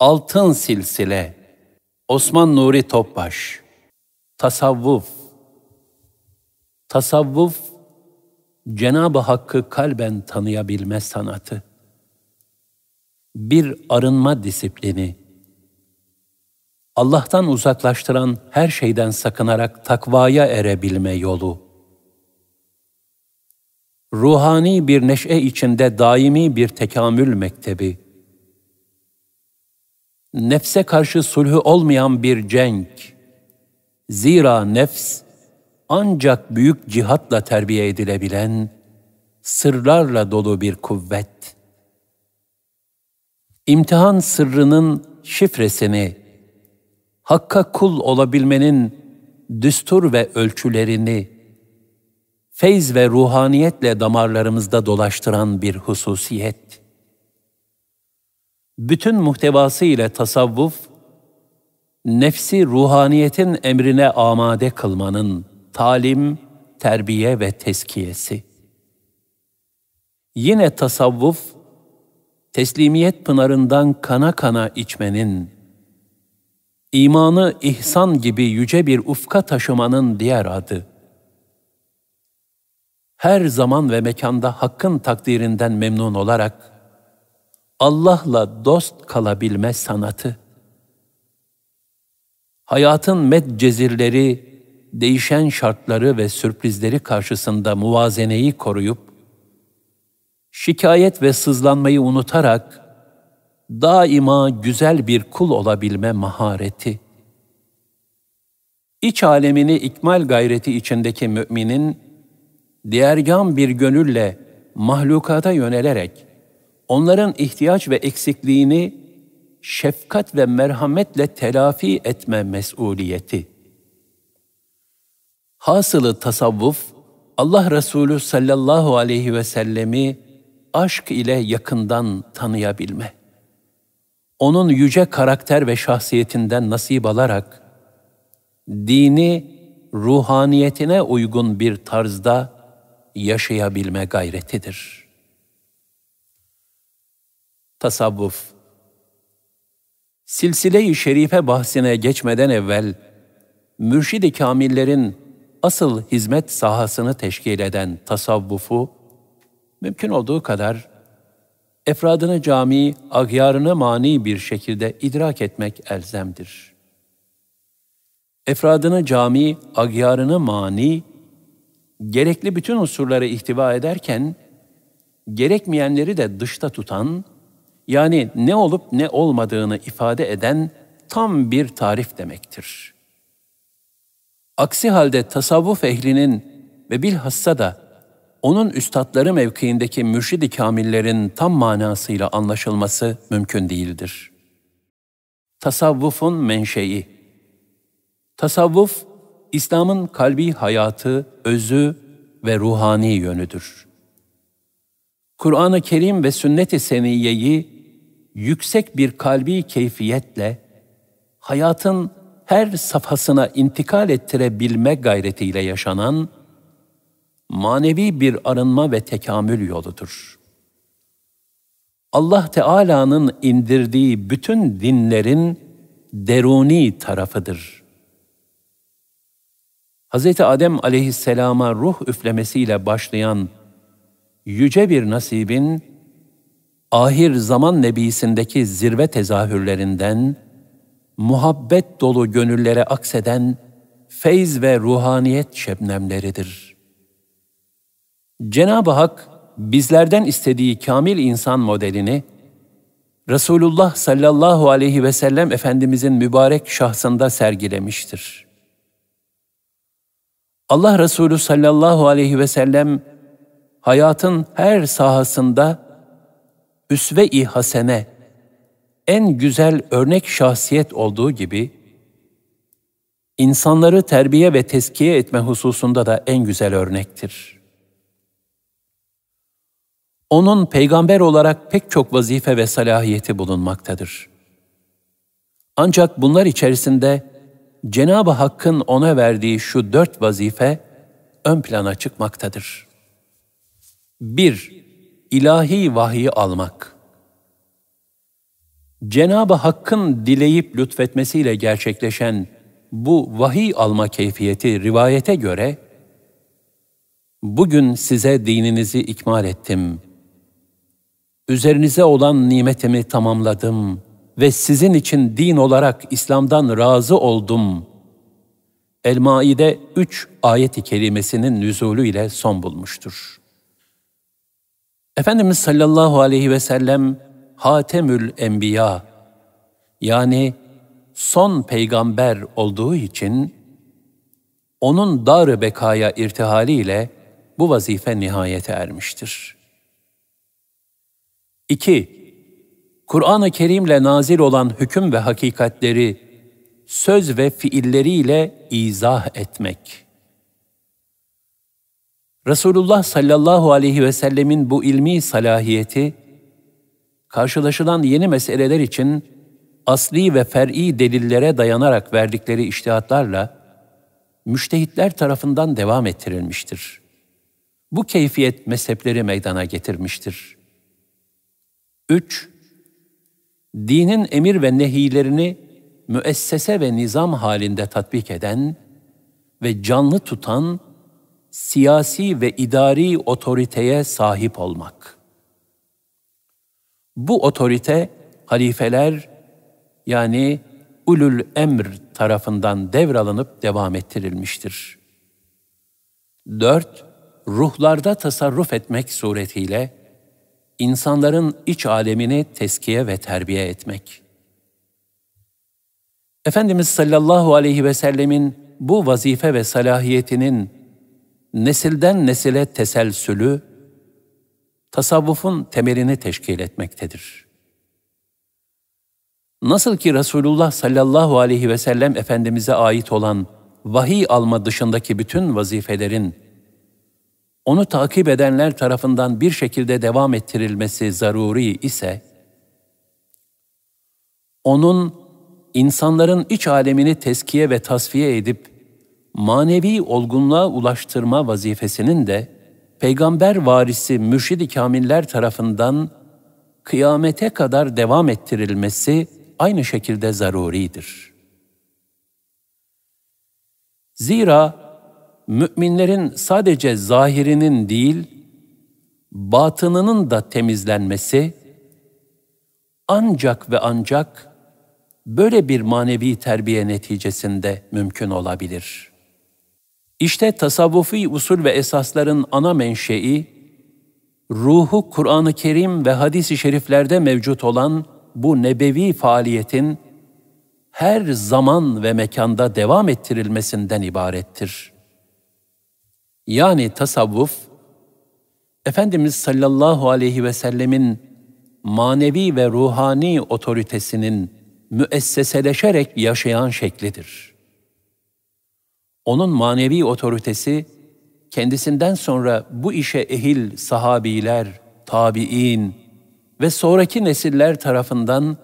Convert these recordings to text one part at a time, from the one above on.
Altın Silsile Osman Nuri Topbaş Tasavvuf Tasavvuf, Cenab-ı Hakk'ı kalben tanıyabilme sanatı. Bir arınma disiplini. Allah'tan uzaklaştıran her şeyden sakınarak takvaya erebilme yolu. Ruhani bir neşe içinde daimi bir tekamül mektebi nefse karşı sulhü olmayan bir cenk. Zira nefs ancak büyük cihatla terbiye edilebilen, sırlarla dolu bir kuvvet. İmtihan sırrının şifresini, Hakka kul olabilmenin düstur ve ölçülerini, feyz ve ruhaniyetle damarlarımızda dolaştıran bir hususiyet.'' bütün muhtevası ile tasavvuf, nefsi ruhaniyetin emrine amade kılmanın talim, terbiye ve teskiyesi. Yine tasavvuf, teslimiyet pınarından kana kana içmenin, imanı ihsan gibi yüce bir ufka taşımanın diğer adı. Her zaman ve mekanda hakkın takdirinden memnun olarak, Allah'la dost kalabilme sanatı. Hayatın medcezirleri, değişen şartları ve sürprizleri karşısında muvazeneyi koruyup, şikayet ve sızlanmayı unutarak daima güzel bir kul olabilme mahareti. İç alemini ikmal gayreti içindeki müminin, diğergan bir gönülle mahlukata yönelerek onların ihtiyaç ve eksikliğini şefkat ve merhametle telafi etme mesuliyeti. Hasılı tasavvuf, Allah Resulü sallallahu aleyhi ve sellemi aşk ile yakından tanıyabilme. Onun yüce karakter ve şahsiyetinden nasip alarak, dini ruhaniyetine uygun bir tarzda yaşayabilme gayretidir.'' Tasavvuf Silsile-i Şerife bahsine geçmeden evvel, Mürşid-i Kamillerin asıl hizmet sahasını teşkil eden tasavvufu, mümkün olduğu kadar efradını cami, agyarını mani bir şekilde idrak etmek elzemdir. Efradını cami, agyarını mani, gerekli bütün unsurları ihtiva ederken, gerekmeyenleri de dışta tutan, yani ne olup ne olmadığını ifade eden tam bir tarif demektir. Aksi halde tasavvuf ehlinin ve bilhassa da onun üstadları mevkiindeki mürşid-i kamillerin tam manasıyla anlaşılması mümkün değildir. Tasavvufun menşei Tasavvuf, İslam'ın kalbi hayatı, özü ve ruhani yönüdür. Kur'an-ı Kerim ve sünnet-i seniyeyi yüksek bir kalbi keyfiyetle hayatın her safhasına intikal ettirebilme gayretiyle yaşanan manevi bir arınma ve tekamül yoludur. Allah Teala'nın indirdiği bütün dinlerin deruni tarafıdır. Hz. Adem aleyhisselama ruh üflemesiyle başlayan yüce bir nasibin ahir zaman nebisindeki zirve tezahürlerinden, muhabbet dolu gönüllere akseden feyz ve ruhaniyet şebnemleridir. Cenab-ı Hak bizlerden istediği kamil insan modelini Resulullah sallallahu aleyhi ve sellem Efendimizin mübarek şahsında sergilemiştir. Allah Resulü sallallahu aleyhi ve sellem hayatın her sahasında üsve-i hasene, en güzel örnek şahsiyet olduğu gibi, insanları terbiye ve teskiye etme hususunda da en güzel örnektir. Onun peygamber olarak pek çok vazife ve salahiyeti bulunmaktadır. Ancak bunlar içerisinde Cenab-ı Hakk'ın ona verdiği şu dört vazife ön plana çıkmaktadır. 1- ilahi vahyi almak. Cenab-ı Hakk'ın dileyip lütfetmesiyle gerçekleşen bu vahiy alma keyfiyeti rivayete göre, Bugün size dininizi ikmal ettim. Üzerinize olan nimetimi tamamladım ve sizin için din olarak İslam'dan razı oldum. El-Maide 3 ayet-i kerimesinin nüzulü ile son bulmuştur. Efendimiz sallallahu aleyhi ve sellem Hatemül Enbiya yani son peygamber olduğu için onun dar bekaya irtihaliyle bu vazife nihayete ermiştir. 2. Kur'an-ı Kerim'le nazil olan hüküm ve hakikatleri söz ve fiilleriyle izah etmek. Resulullah sallallahu aleyhi ve sellemin bu ilmi salahiyeti, karşılaşılan yeni meseleler için asli ve fer'i delillere dayanarak verdikleri iştihatlarla, müştehitler tarafından devam ettirilmiştir. Bu keyfiyet mezhepleri meydana getirmiştir. 3. Dinin emir ve nehilerini müessese ve nizam halinde tatbik eden ve canlı tutan siyasi ve idari otoriteye sahip olmak. Bu otorite halifeler yani ulul emr tarafından devralınıp devam ettirilmiştir. 4. Ruhlarda tasarruf etmek suretiyle insanların iç alemini teskiye ve terbiye etmek. Efendimiz sallallahu aleyhi ve sellemin bu vazife ve salahiyetinin nesilden nesile teselsülü, tasavvufun temelini teşkil etmektedir. Nasıl ki Resulullah sallallahu aleyhi ve sellem Efendimiz'e ait olan vahiy alma dışındaki bütün vazifelerin, onu takip edenler tarafından bir şekilde devam ettirilmesi zaruri ise, onun insanların iç alemini teskiye ve tasfiye edip manevi olgunluğa ulaştırma vazifesinin de peygamber varisi mürşid-i kamiller tarafından kıyamete kadar devam ettirilmesi aynı şekilde zaruridir. Zira müminlerin sadece zahirinin değil, batınının da temizlenmesi ancak ve ancak böyle bir manevi terbiye neticesinde mümkün olabilir.'' İşte tasavvufi usul ve esasların ana menşei, ruhu Kur'an-ı Kerim ve hadis-i şeriflerde mevcut olan bu nebevi faaliyetin her zaman ve mekanda devam ettirilmesinden ibarettir. Yani tasavvuf, Efendimiz sallallahu aleyhi ve sellemin manevi ve ruhani otoritesinin müesseseleşerek yaşayan şeklidir.'' Onun manevi otoritesi kendisinden sonra bu işe ehil sahabiler, tabi'in ve sonraki nesiller tarafından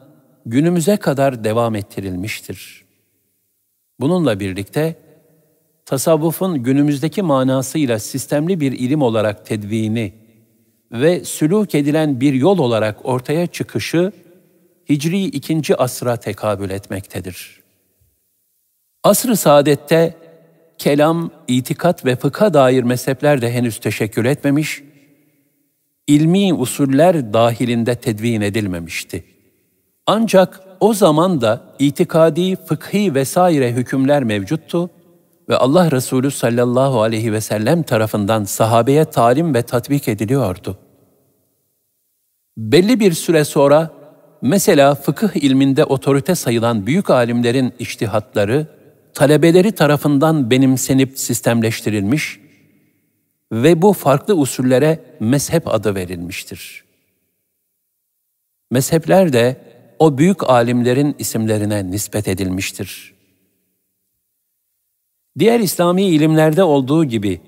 günümüze kadar devam ettirilmiştir. Bununla birlikte tasavvufun günümüzdeki manasıyla sistemli bir ilim olarak tedvini ve sülûk edilen bir yol olarak ortaya çıkışı Hicri ikinci asra tekabül etmektedir. Asr-ı saadette kelam, itikat ve fıkha dair mezhepler de henüz teşekkül etmemiş, ilmi usuller dahilinde tedvin edilmemişti. Ancak o zaman da itikadi, fıkhi vesaire hükümler mevcuttu ve Allah Resulü sallallahu aleyhi ve sellem tarafından sahabeye talim ve tatbik ediliyordu. Belli bir süre sonra mesela fıkıh ilminde otorite sayılan büyük alimlerin iştihatları talebeleri tarafından benimsenip sistemleştirilmiş ve bu farklı usullere mezhep adı verilmiştir. Mezhepler de o büyük alimlerin isimlerine nispet edilmiştir. Diğer İslami ilimlerde olduğu gibi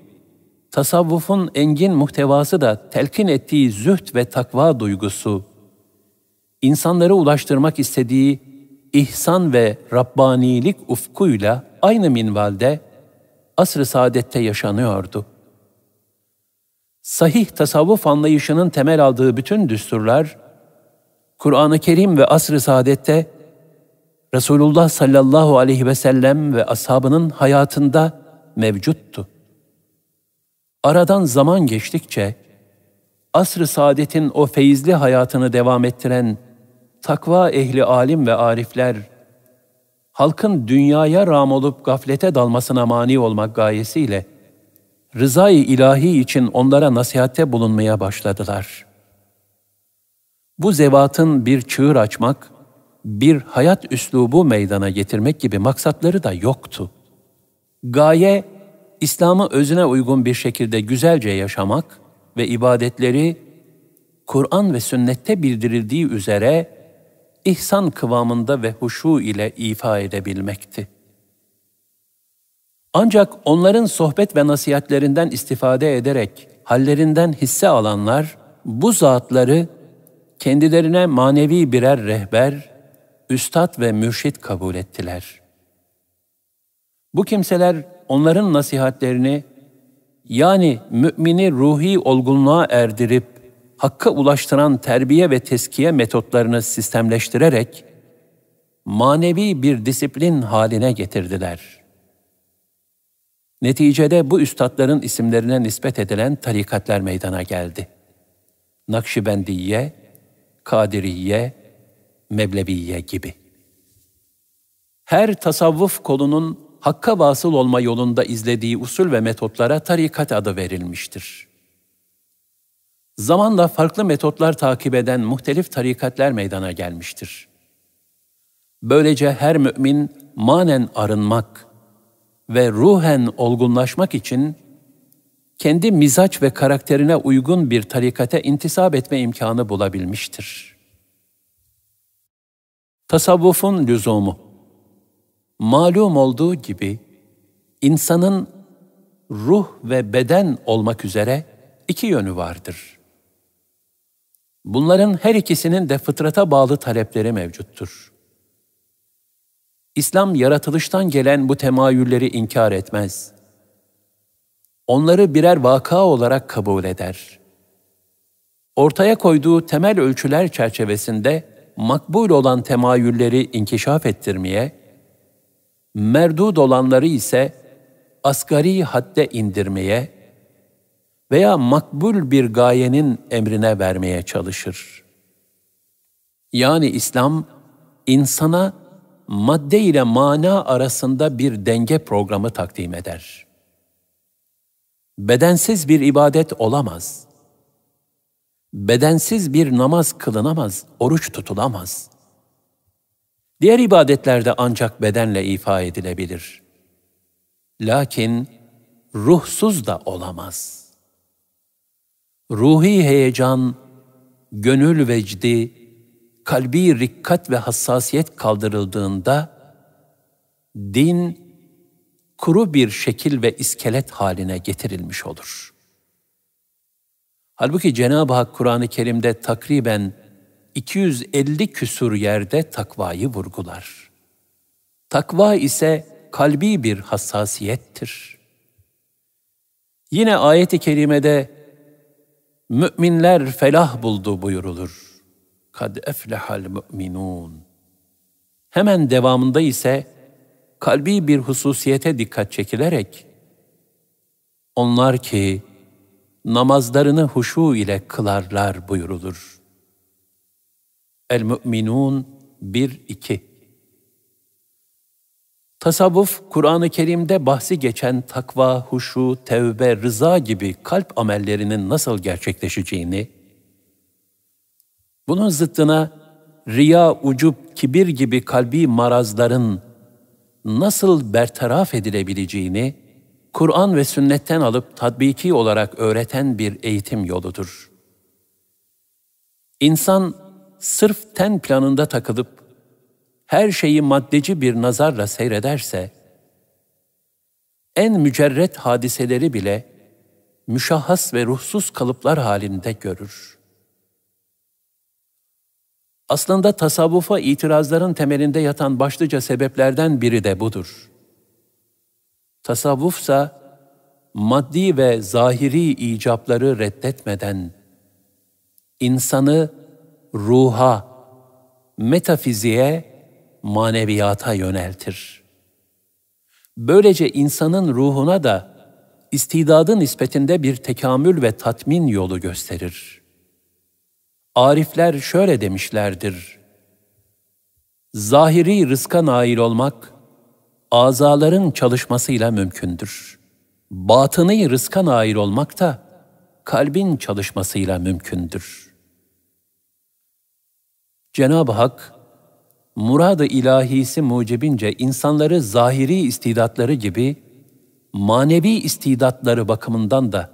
tasavvufun engin muhtevası da telkin ettiği züht ve takva duygusu, insanları ulaştırmak istediği ihsan ve Rabbanilik ufkuyla aynı minvalde asr-ı saadette yaşanıyordu. Sahih tasavvuf anlayışının temel aldığı bütün düsturlar, Kur'an-ı Kerim ve asr-ı saadette Resulullah sallallahu aleyhi ve sellem ve ashabının hayatında mevcuttu. Aradan zaman geçtikçe, asr-ı saadetin o feyizli hayatını devam ettiren takva ehli alim ve arifler, halkın dünyaya ram olup gaflete dalmasına mani olmak gayesiyle, rızayı ilahi için onlara nasihatte bulunmaya başladılar. Bu zevatın bir çığır açmak, bir hayat üslubu meydana getirmek gibi maksatları da yoktu. Gaye, İslam'ı özüne uygun bir şekilde güzelce yaşamak ve ibadetleri Kur'an ve sünnette bildirildiği üzere ihsan kıvamında ve huşu ile ifa edebilmekti. Ancak onların sohbet ve nasihatlerinden istifade ederek hallerinden hisse alanlar, bu zatları kendilerine manevi birer rehber, üstad ve mürşit kabul ettiler. Bu kimseler onların nasihatlerini yani mümini ruhi olgunluğa erdirip hakka ulaştıran terbiye ve teskiye metotlarını sistemleştirerek manevi bir disiplin haline getirdiler. Neticede bu üstadların isimlerine nispet edilen tarikatlar meydana geldi. Nakşibendiye, Kadiriye, Mevleviye gibi. Her tasavvuf kolunun hakka vasıl olma yolunda izlediği usul ve metotlara tarikat adı verilmiştir. Zamanla farklı metotlar takip eden muhtelif tarikatler meydana gelmiştir. Böylece her mümin manen arınmak ve ruhen olgunlaşmak için kendi mizaç ve karakterine uygun bir tarikate intisap etme imkanı bulabilmiştir. Tasavvufun lüzumu Malum olduğu gibi insanın ruh ve beden olmak üzere iki yönü vardır.'' Bunların her ikisinin de fıtrata bağlı talepleri mevcuttur. İslam yaratılıştan gelen bu temayülleri inkar etmez. Onları birer vaka olarak kabul eder. Ortaya koyduğu temel ölçüler çerçevesinde makbul olan temayülleri inkişaf ettirmeye, merdud olanları ise asgari hadde indirmeye, veya makbul bir gayenin emrine vermeye çalışır. Yani İslam insana madde ile mana arasında bir denge programı takdim eder. Bedensiz bir ibadet olamaz. Bedensiz bir namaz kılınamaz, oruç tutulamaz. Diğer ibadetlerde ancak bedenle ifa edilebilir. Lakin ruhsuz da olamaz.'' ruhi heyecan, gönül vecdi, kalbi rikkat ve hassasiyet kaldırıldığında, din kuru bir şekil ve iskelet haline getirilmiş olur. Halbuki Cenab-ı Hak Kur'an-ı Kerim'de takriben 250 küsur yerde takvayı vurgular. Takva ise kalbi bir hassasiyettir. Yine ayet-i kerimede müminler felah buldu buyurulur. Kad eflehal müminun. Hemen devamında ise kalbi bir hususiyete dikkat çekilerek onlar ki namazlarını huşu ile kılarlar buyurulur. El-Mü'minun 1-2 Tasavvuf, Kur'an-ı Kerim'de bahsi geçen takva, huşu, tevbe, rıza gibi kalp amellerinin nasıl gerçekleşeceğini, bunun zıttına riya, ucub, kibir gibi kalbi marazların nasıl bertaraf edilebileceğini, Kur'an ve sünnetten alıp tatbiki olarak öğreten bir eğitim yoludur. İnsan sırf ten planında takılıp her şeyi maddeci bir nazarla seyrederse, en mücerret hadiseleri bile müşahhas ve ruhsuz kalıplar halinde görür. Aslında tasavvufa itirazların temelinde yatan başlıca sebeplerden biri de budur. Tasavvufsa maddi ve zahiri icapları reddetmeden insanı ruha, metafiziğe maneviyata yöneltir. Böylece insanın ruhuna da istidadın nispetinde bir tekamül ve tatmin yolu gösterir. Arifler şöyle demişlerdir. Zahiri rızka nail olmak, azaların çalışmasıyla mümkündür. Batını rızka nail olmak da kalbin çalışmasıyla mümkündür. Cenab-ı Hak, murad-ı ilahisi mucibince insanları zahiri istidatları gibi manevi istidatları bakımından da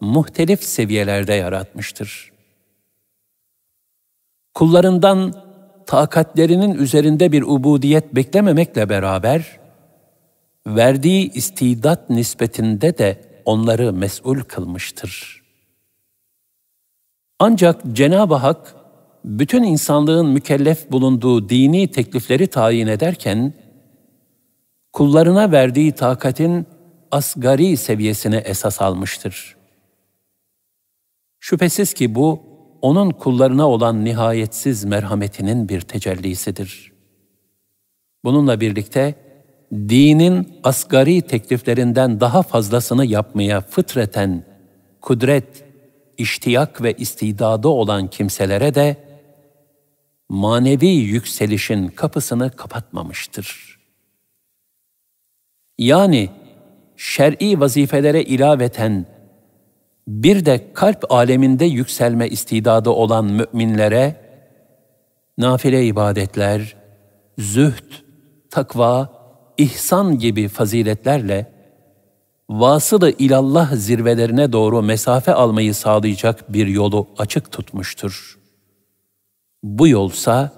muhtelif seviyelerde yaratmıştır. Kullarından takatlerinin üzerinde bir ubudiyet beklememekle beraber, verdiği istidat nispetinde de onları mesul kılmıştır. Ancak Cenab-ı Hak, bütün insanlığın mükellef bulunduğu dini teklifleri tayin ederken, kullarına verdiği takatin asgari seviyesine esas almıştır. Şüphesiz ki bu, onun kullarına olan nihayetsiz merhametinin bir tecellisidir. Bununla birlikte, dinin asgari tekliflerinden daha fazlasını yapmaya fıtreten, kudret, iştiyak ve istidadı olan kimselere de manevi yükselişin kapısını kapatmamıştır. Yani şer'i vazifelere ilaveten bir de kalp aleminde yükselme istidadı olan müminlere nafile ibadetler, zühd, takva, ihsan gibi faziletlerle vasılı ilallah zirvelerine doğru mesafe almayı sağlayacak bir yolu açık tutmuştur.'' Bu yolsa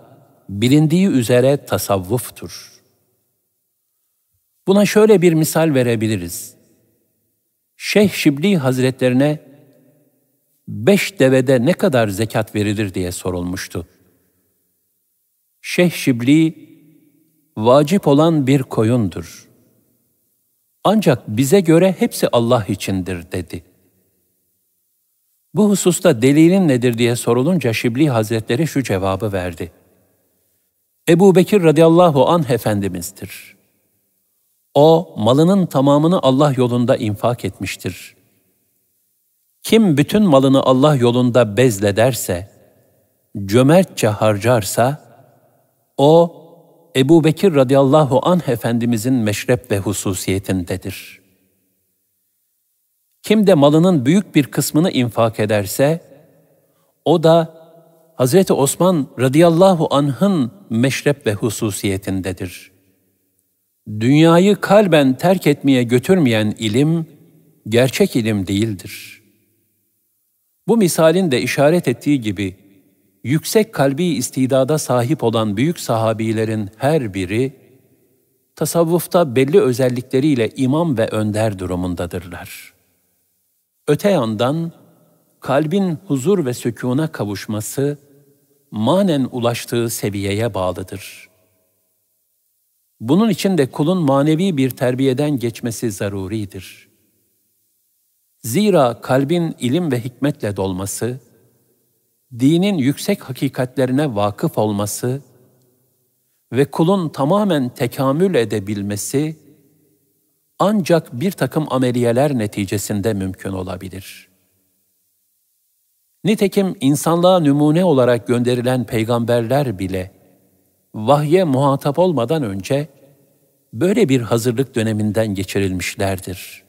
bilindiği üzere tasavvuftur. Buna şöyle bir misal verebiliriz. Şeyh Şibli Hazretlerine beş devede ne kadar zekat verilir diye sorulmuştu. Şeyh Şibli, vacip olan bir koyundur. Ancak bize göre hepsi Allah içindir dedi.'' Bu hususta delilin nedir diye sorulunca Şibli Hazretleri şu cevabı verdi. Ebu Bekir radıyallahu anh Efendimiz'dir. O, malının tamamını Allah yolunda infak etmiştir. Kim bütün malını Allah yolunda bezlederse, cömertçe harcarsa, o, Ebu Bekir radıyallahu anh Efendimizin meşrep ve hususiyetindedir.'' Kim de malının büyük bir kısmını infak ederse, o da Hz. Osman radıyallahu anh'ın meşrep ve hususiyetindedir. Dünyayı kalben terk etmeye götürmeyen ilim, gerçek ilim değildir. Bu misalin de işaret ettiği gibi, yüksek kalbi istidada sahip olan büyük sahabilerin her biri, tasavvufta belli özellikleriyle imam ve önder durumundadırlar.'' Öte yandan kalbin huzur ve sükûna kavuşması manen ulaştığı seviyeye bağlıdır. Bunun için de kulun manevi bir terbiyeden geçmesi zaruridir. Zira kalbin ilim ve hikmetle dolması, dinin yüksek hakikatlerine vakıf olması ve kulun tamamen tekamül edebilmesi, ancak bir takım ameliyeler neticesinde mümkün olabilir. Nitekim insanlığa numune olarak gönderilen peygamberler bile vahye muhatap olmadan önce böyle bir hazırlık döneminden geçirilmişlerdir.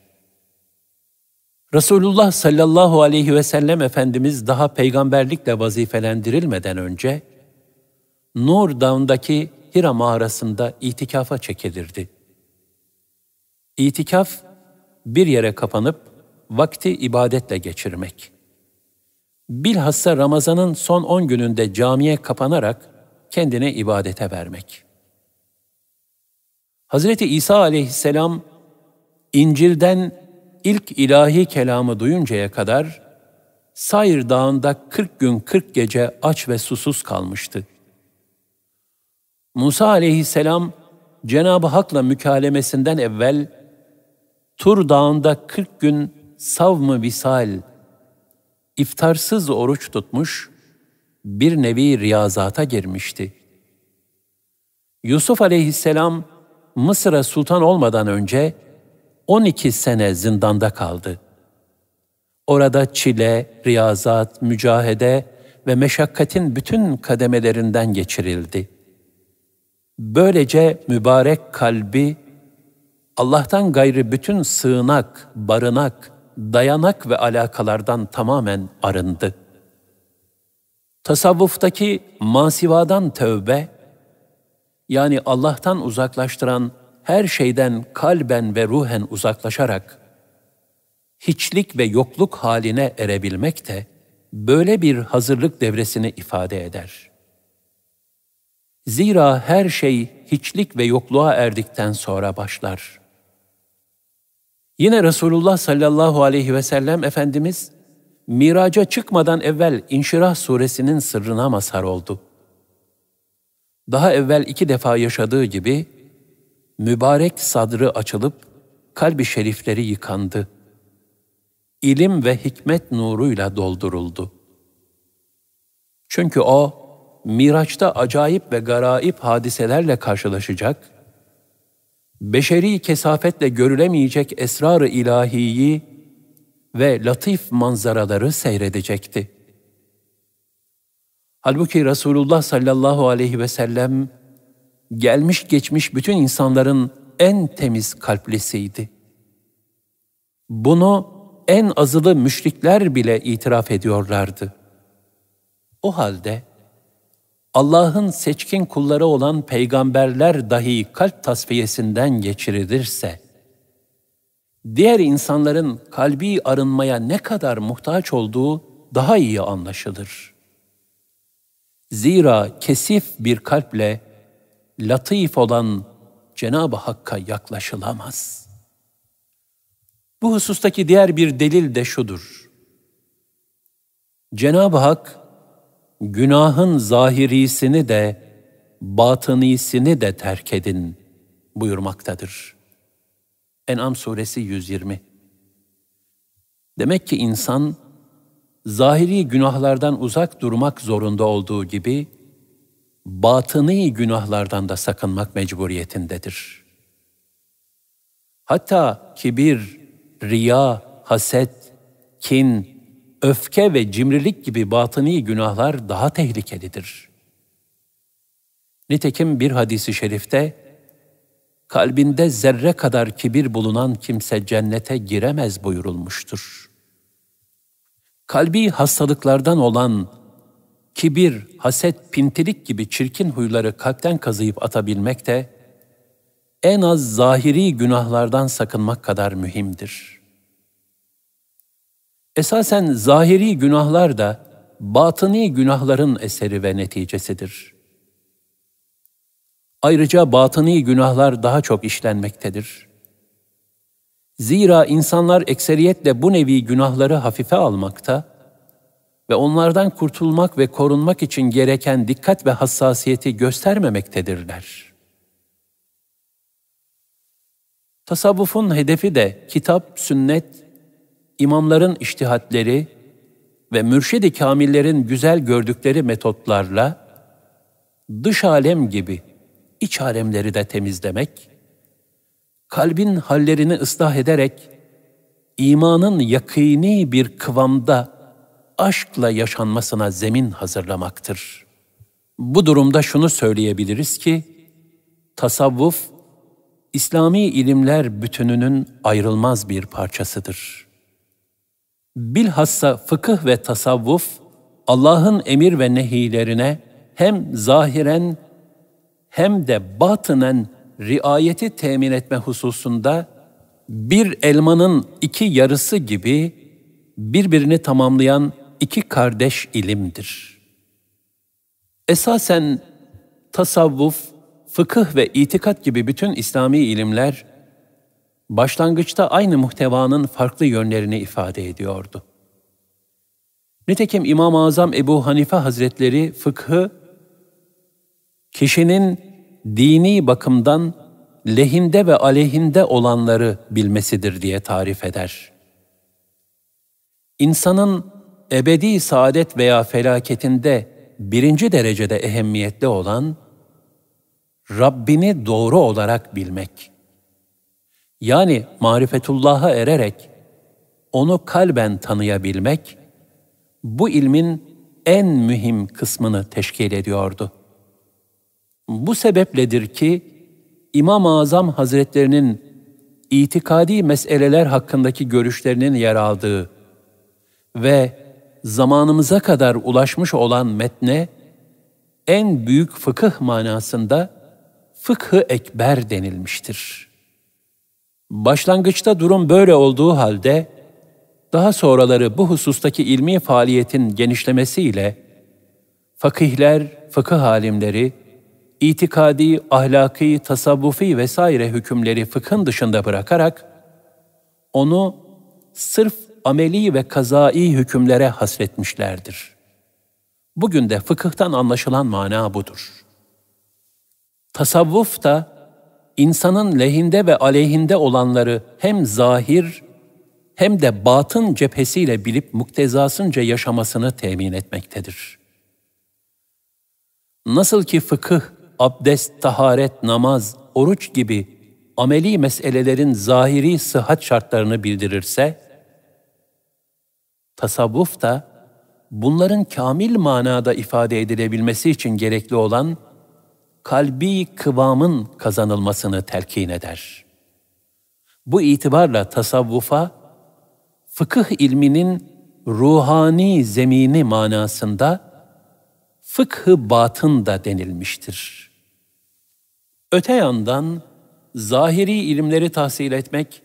Resulullah sallallahu aleyhi ve sellem Efendimiz daha peygamberlikle vazifelendirilmeden önce Nur Dağı'ndaki Hira mağarasında itikafa çekilirdi. İtikaf, bir yere kapanıp vakti ibadetle geçirmek. Bilhassa Ramazan'ın son 10 gününde camiye kapanarak kendine ibadete vermek. Hz. İsa aleyhisselam, İncil'den ilk ilahi kelamı duyuncaya kadar Sayr Dağı'nda 40 gün 40 gece aç ve susuz kalmıştı. Musa aleyhisselam Cenab-ı Hak'la mükalemesinden evvel Tur Dağı'nda 40 gün savmı visal, iftarsız oruç tutmuş, bir nevi riyazata girmişti. Yusuf aleyhisselam Mısır'a sultan olmadan önce 12 sene zindanda kaldı. Orada çile, riyazat, mücahede ve meşakkatin bütün kademelerinden geçirildi. Böylece mübarek kalbi Allah'tan gayrı bütün sığınak, barınak, dayanak ve alakalardan tamamen arındı. Tasavvuftaki masivadan tövbe, yani Allah'tan uzaklaştıran her şeyden kalben ve ruhen uzaklaşarak hiçlik ve yokluk haline erebilmek de böyle bir hazırlık devresini ifade eder. Zira her şey hiçlik ve yokluğa erdikten sonra başlar.'' Yine Resulullah sallallahu aleyhi ve sellem Efendimiz, miraca çıkmadan evvel İnşirah suresinin sırrına mazhar oldu. Daha evvel iki defa yaşadığı gibi, mübarek sadrı açılıp kalbi şerifleri yıkandı. İlim ve hikmet nuruyla dolduruldu. Çünkü o, Miraç'ta acayip ve garaip hadiselerle karşılaşacak, beşeri kesafetle görülemeyecek esrar-ı ilahiyi ve latif manzaraları seyredecekti. Halbuki Resulullah sallallahu aleyhi ve sellem gelmiş geçmiş bütün insanların en temiz kalplisiydi. Bunu en azılı müşrikler bile itiraf ediyorlardı. O halde Allah'ın seçkin kulları olan peygamberler dahi kalp tasfiyesinden geçirilirse, diğer insanların kalbi arınmaya ne kadar muhtaç olduğu daha iyi anlaşılır. Zira kesif bir kalple latif olan Cenab-ı Hakk'a yaklaşılamaz. Bu husustaki diğer bir delil de şudur. Cenab-ı Hak günahın zahirisini de batınisini de terk edin buyurmaktadır. En'am suresi 120 Demek ki insan, zahiri günahlardan uzak durmak zorunda olduğu gibi, batıni günahlardan da sakınmak mecburiyetindedir. Hatta kibir, riya, haset, kin, öfke ve cimrilik gibi batıni günahlar daha tehlikelidir. Nitekim bir hadisi şerifte, kalbinde zerre kadar kibir bulunan kimse cennete giremez buyurulmuştur. Kalbi hastalıklardan olan kibir, haset, pintilik gibi çirkin huyları kalpten kazıyıp atabilmek de en az zahiri günahlardan sakınmak kadar mühimdir.'' Esasen zahiri günahlar da batıni günahların eseri ve neticesidir. Ayrıca batıni günahlar daha çok işlenmektedir. Zira insanlar ekseriyetle bu nevi günahları hafife almakta ve onlardan kurtulmak ve korunmak için gereken dikkat ve hassasiyeti göstermemektedirler. Tasavvufun hedefi de kitap, sünnet imamların iştihatleri ve mürşid-i kamillerin güzel gördükleri metotlarla dış alem gibi iç alemleri de temizlemek, kalbin hallerini ıslah ederek imanın yakini bir kıvamda aşkla yaşanmasına zemin hazırlamaktır. Bu durumda şunu söyleyebiliriz ki, tasavvuf, İslami ilimler bütününün ayrılmaz bir parçasıdır.'' Bilhassa fıkıh ve tasavvuf, Allah'ın emir ve nehilerine hem zahiren hem de batınen riayeti temin etme hususunda bir elmanın iki yarısı gibi birbirini tamamlayan iki kardeş ilimdir. Esasen tasavvuf, fıkıh ve itikat gibi bütün İslami ilimler başlangıçta aynı muhtevanın farklı yönlerini ifade ediyordu. Nitekim İmam-ı Azam Ebu Hanife Hazretleri fıkhı, kişinin dini bakımdan lehinde ve aleyhinde olanları bilmesidir diye tarif eder. İnsanın ebedi saadet veya felaketinde birinci derecede ehemmiyetli olan, Rabbini doğru olarak bilmek.'' yani marifetullah'a ererek onu kalben tanıyabilmek, bu ilmin en mühim kısmını teşkil ediyordu. Bu sebepledir ki i̇mam Azam Hazretlerinin itikadi meseleler hakkındaki görüşlerinin yer aldığı ve zamanımıza kadar ulaşmış olan metne en büyük fıkıh manasında fıkhı ekber denilmiştir.'' Başlangıçta durum böyle olduğu halde, daha sonraları bu husustaki ilmi faaliyetin genişlemesiyle, fakihler, fıkıh alimleri, itikadi, ahlaki, tasavvufi vesaire hükümleri fıkhın dışında bırakarak, onu sırf ameli ve kazai hükümlere hasretmişlerdir. Bugün de fıkıhtan anlaşılan mana budur. Tasavvuf da insanın lehinde ve aleyhinde olanları hem zahir hem de batın cephesiyle bilip muktezasınca yaşamasını temin etmektedir. Nasıl ki fıkıh, abdest, taharet, namaz, oruç gibi ameli meselelerin zahiri sıhhat şartlarını bildirirse, tasavvuf da bunların kamil manada ifade edilebilmesi için gerekli olan kalbi kıvamın kazanılmasını telkin eder. Bu itibarla tasavvufa, fıkıh ilminin ruhani zemini manasında fıkhı batın da denilmiştir. Öte yandan zahiri ilimleri tahsil etmek,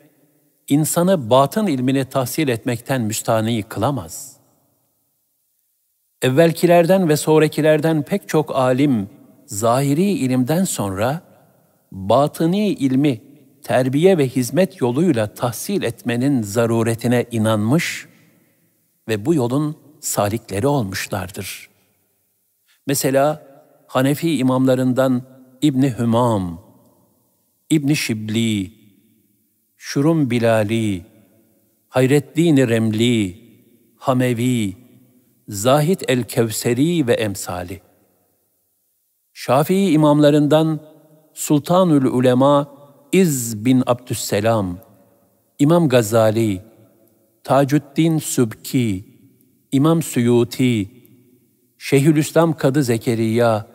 insanı batın ilmini tahsil etmekten müstahni kılamaz. Evvelkilerden ve sonrakilerden pek çok alim zahiri ilimden sonra batıni ilmi terbiye ve hizmet yoluyla tahsil etmenin zaruretine inanmış ve bu yolun salikleri olmuşlardır. Mesela Hanefi imamlarından İbni Hümam, İbni Şibli, Şurum Bilali, Hayreddin Remli, Hamevi, Zahid el-Kevseri ve emsali.'' Şafii imamlarından Sultanül Ulema İz bin Abdüsselam, İmam Gazali, Tacuddin Subki, İmam Suyuti, Şeyhülislam Kadı Zekeriya,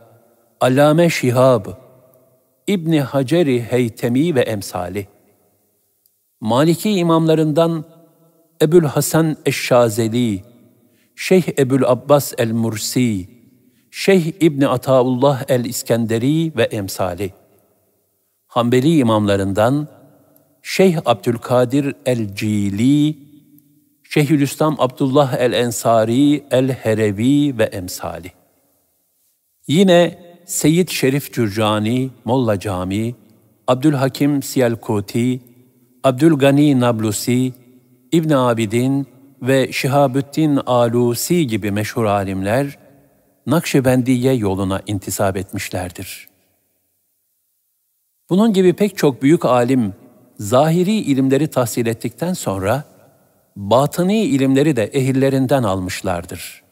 Allame Şihab, İbni Haceri Heytemi ve emsali. Maliki imamlarından Ebu'l Hasan Eşşazeli, Şeyh Ebu'l Abbas El-Mursi, Şeyh İbni Ataullah el-İskenderi ve emsali. Hanbeli imamlarından Şeyh Abdülkadir el-Cili, Şeyhülislam Abdullah el-Ensari el-Herevi ve emsali. Yine Seyyid Şerif Cürcani, Molla Cami, Abdülhakim Siyalkuti, Abdülgani Nablusi, İbn Abidin ve Şihabüddin Alusi gibi meşhur alimler Nakşibendiye yoluna intisap etmişlerdir. Bunun gibi pek çok büyük alim zahiri ilimleri tahsil ettikten sonra batıni ilimleri de ehillerinden almışlardır.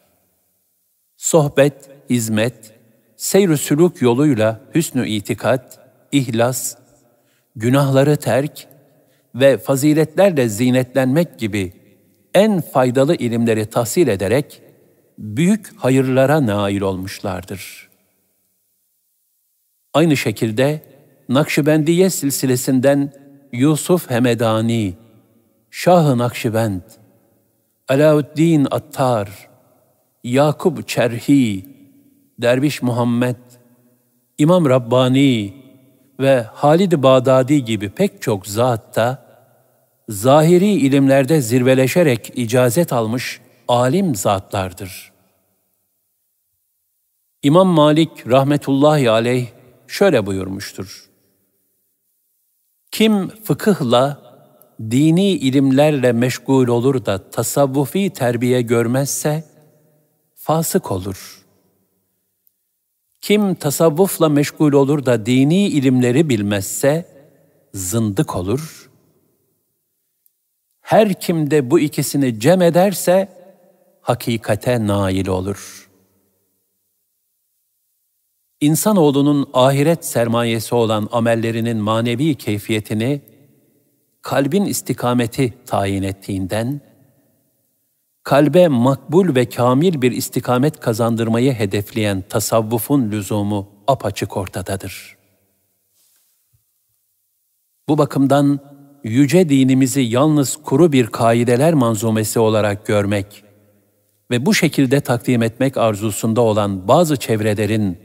Sohbet, hizmet, seyr-ü sülük yoluyla hüsnü itikat, ihlas, günahları terk ve faziletlerle zinetlenmek gibi en faydalı ilimleri tahsil ederek büyük hayırlara nail olmuşlardır. Aynı şekilde Nakşibendiye silsilesinden Yusuf Hemedani, Şah-ı Nakşibend, Alaaddin Attar, Yakup Çerhi, Derviş Muhammed, İmam Rabbani ve Halid Bağdadi gibi pek çok zat da zahiri ilimlerde zirveleşerek icazet almış alim zatlardır. İmam Malik rahmetullahi aleyh şöyle buyurmuştur. Kim fıkıhla, dini ilimlerle meşgul olur da tasavvufi terbiye görmezse, fasık olur. Kim tasavvufla meşgul olur da dini ilimleri bilmezse, zındık olur. Her kimde bu ikisini cem ederse, hakikate nail olur. İnsanoğlunun ahiret sermayesi olan amellerinin manevi keyfiyetini kalbin istikameti tayin ettiğinden, kalbe makbul ve kamil bir istikamet kazandırmayı hedefleyen tasavvufun lüzumu apaçık ortadadır. Bu bakımdan yüce dinimizi yalnız kuru bir kaideler manzumesi olarak görmek ve bu şekilde takdim etmek arzusunda olan bazı çevrelerin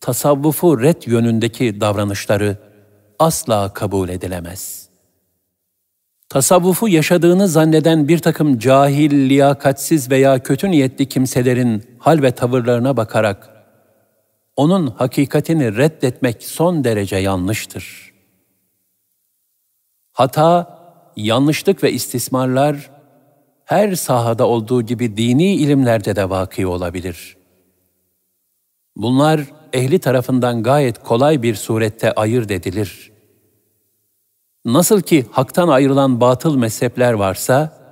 tasavvufu red yönündeki davranışları asla kabul edilemez. Tasavvufu yaşadığını zanneden bir takım cahil, liyakatsiz veya kötü niyetli kimselerin hal ve tavırlarına bakarak onun hakikatini reddetmek son derece yanlıştır. Hata, yanlışlık ve istismarlar her sahada olduğu gibi dini ilimlerde de vaki olabilir. Bunlar ehli tarafından gayet kolay bir surette ayırt edilir. Nasıl ki haktan ayrılan batıl mezhepler varsa,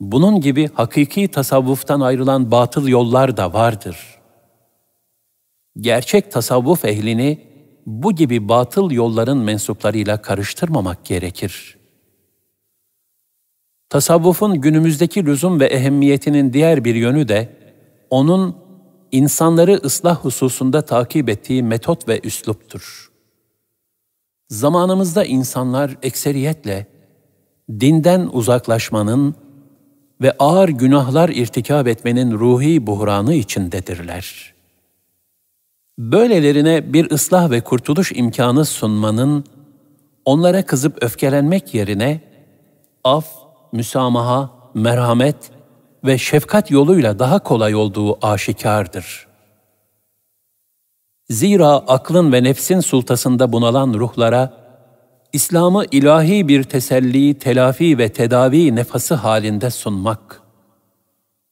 bunun gibi hakiki tasavvuftan ayrılan batıl yollar da vardır. Gerçek tasavvuf ehlini bu gibi batıl yolların mensuplarıyla karıştırmamak gerekir.'' Tasavvufun günümüzdeki lüzum ve ehemmiyetinin diğer bir yönü de, onun insanları ıslah hususunda takip ettiği metot ve üsluptur. Zamanımızda insanlar ekseriyetle dinden uzaklaşmanın ve ağır günahlar irtikab etmenin ruhi buhranı içindedirler. Böylelerine bir ıslah ve kurtuluş imkanı sunmanın, onlara kızıp öfkelenmek yerine af müsamaha, merhamet ve şefkat yoluyla daha kolay olduğu aşikardır. Zira aklın ve nefsin sultasında bunalan ruhlara, İslam'ı ilahi bir teselli, telafi ve tedavi nefası halinde sunmak,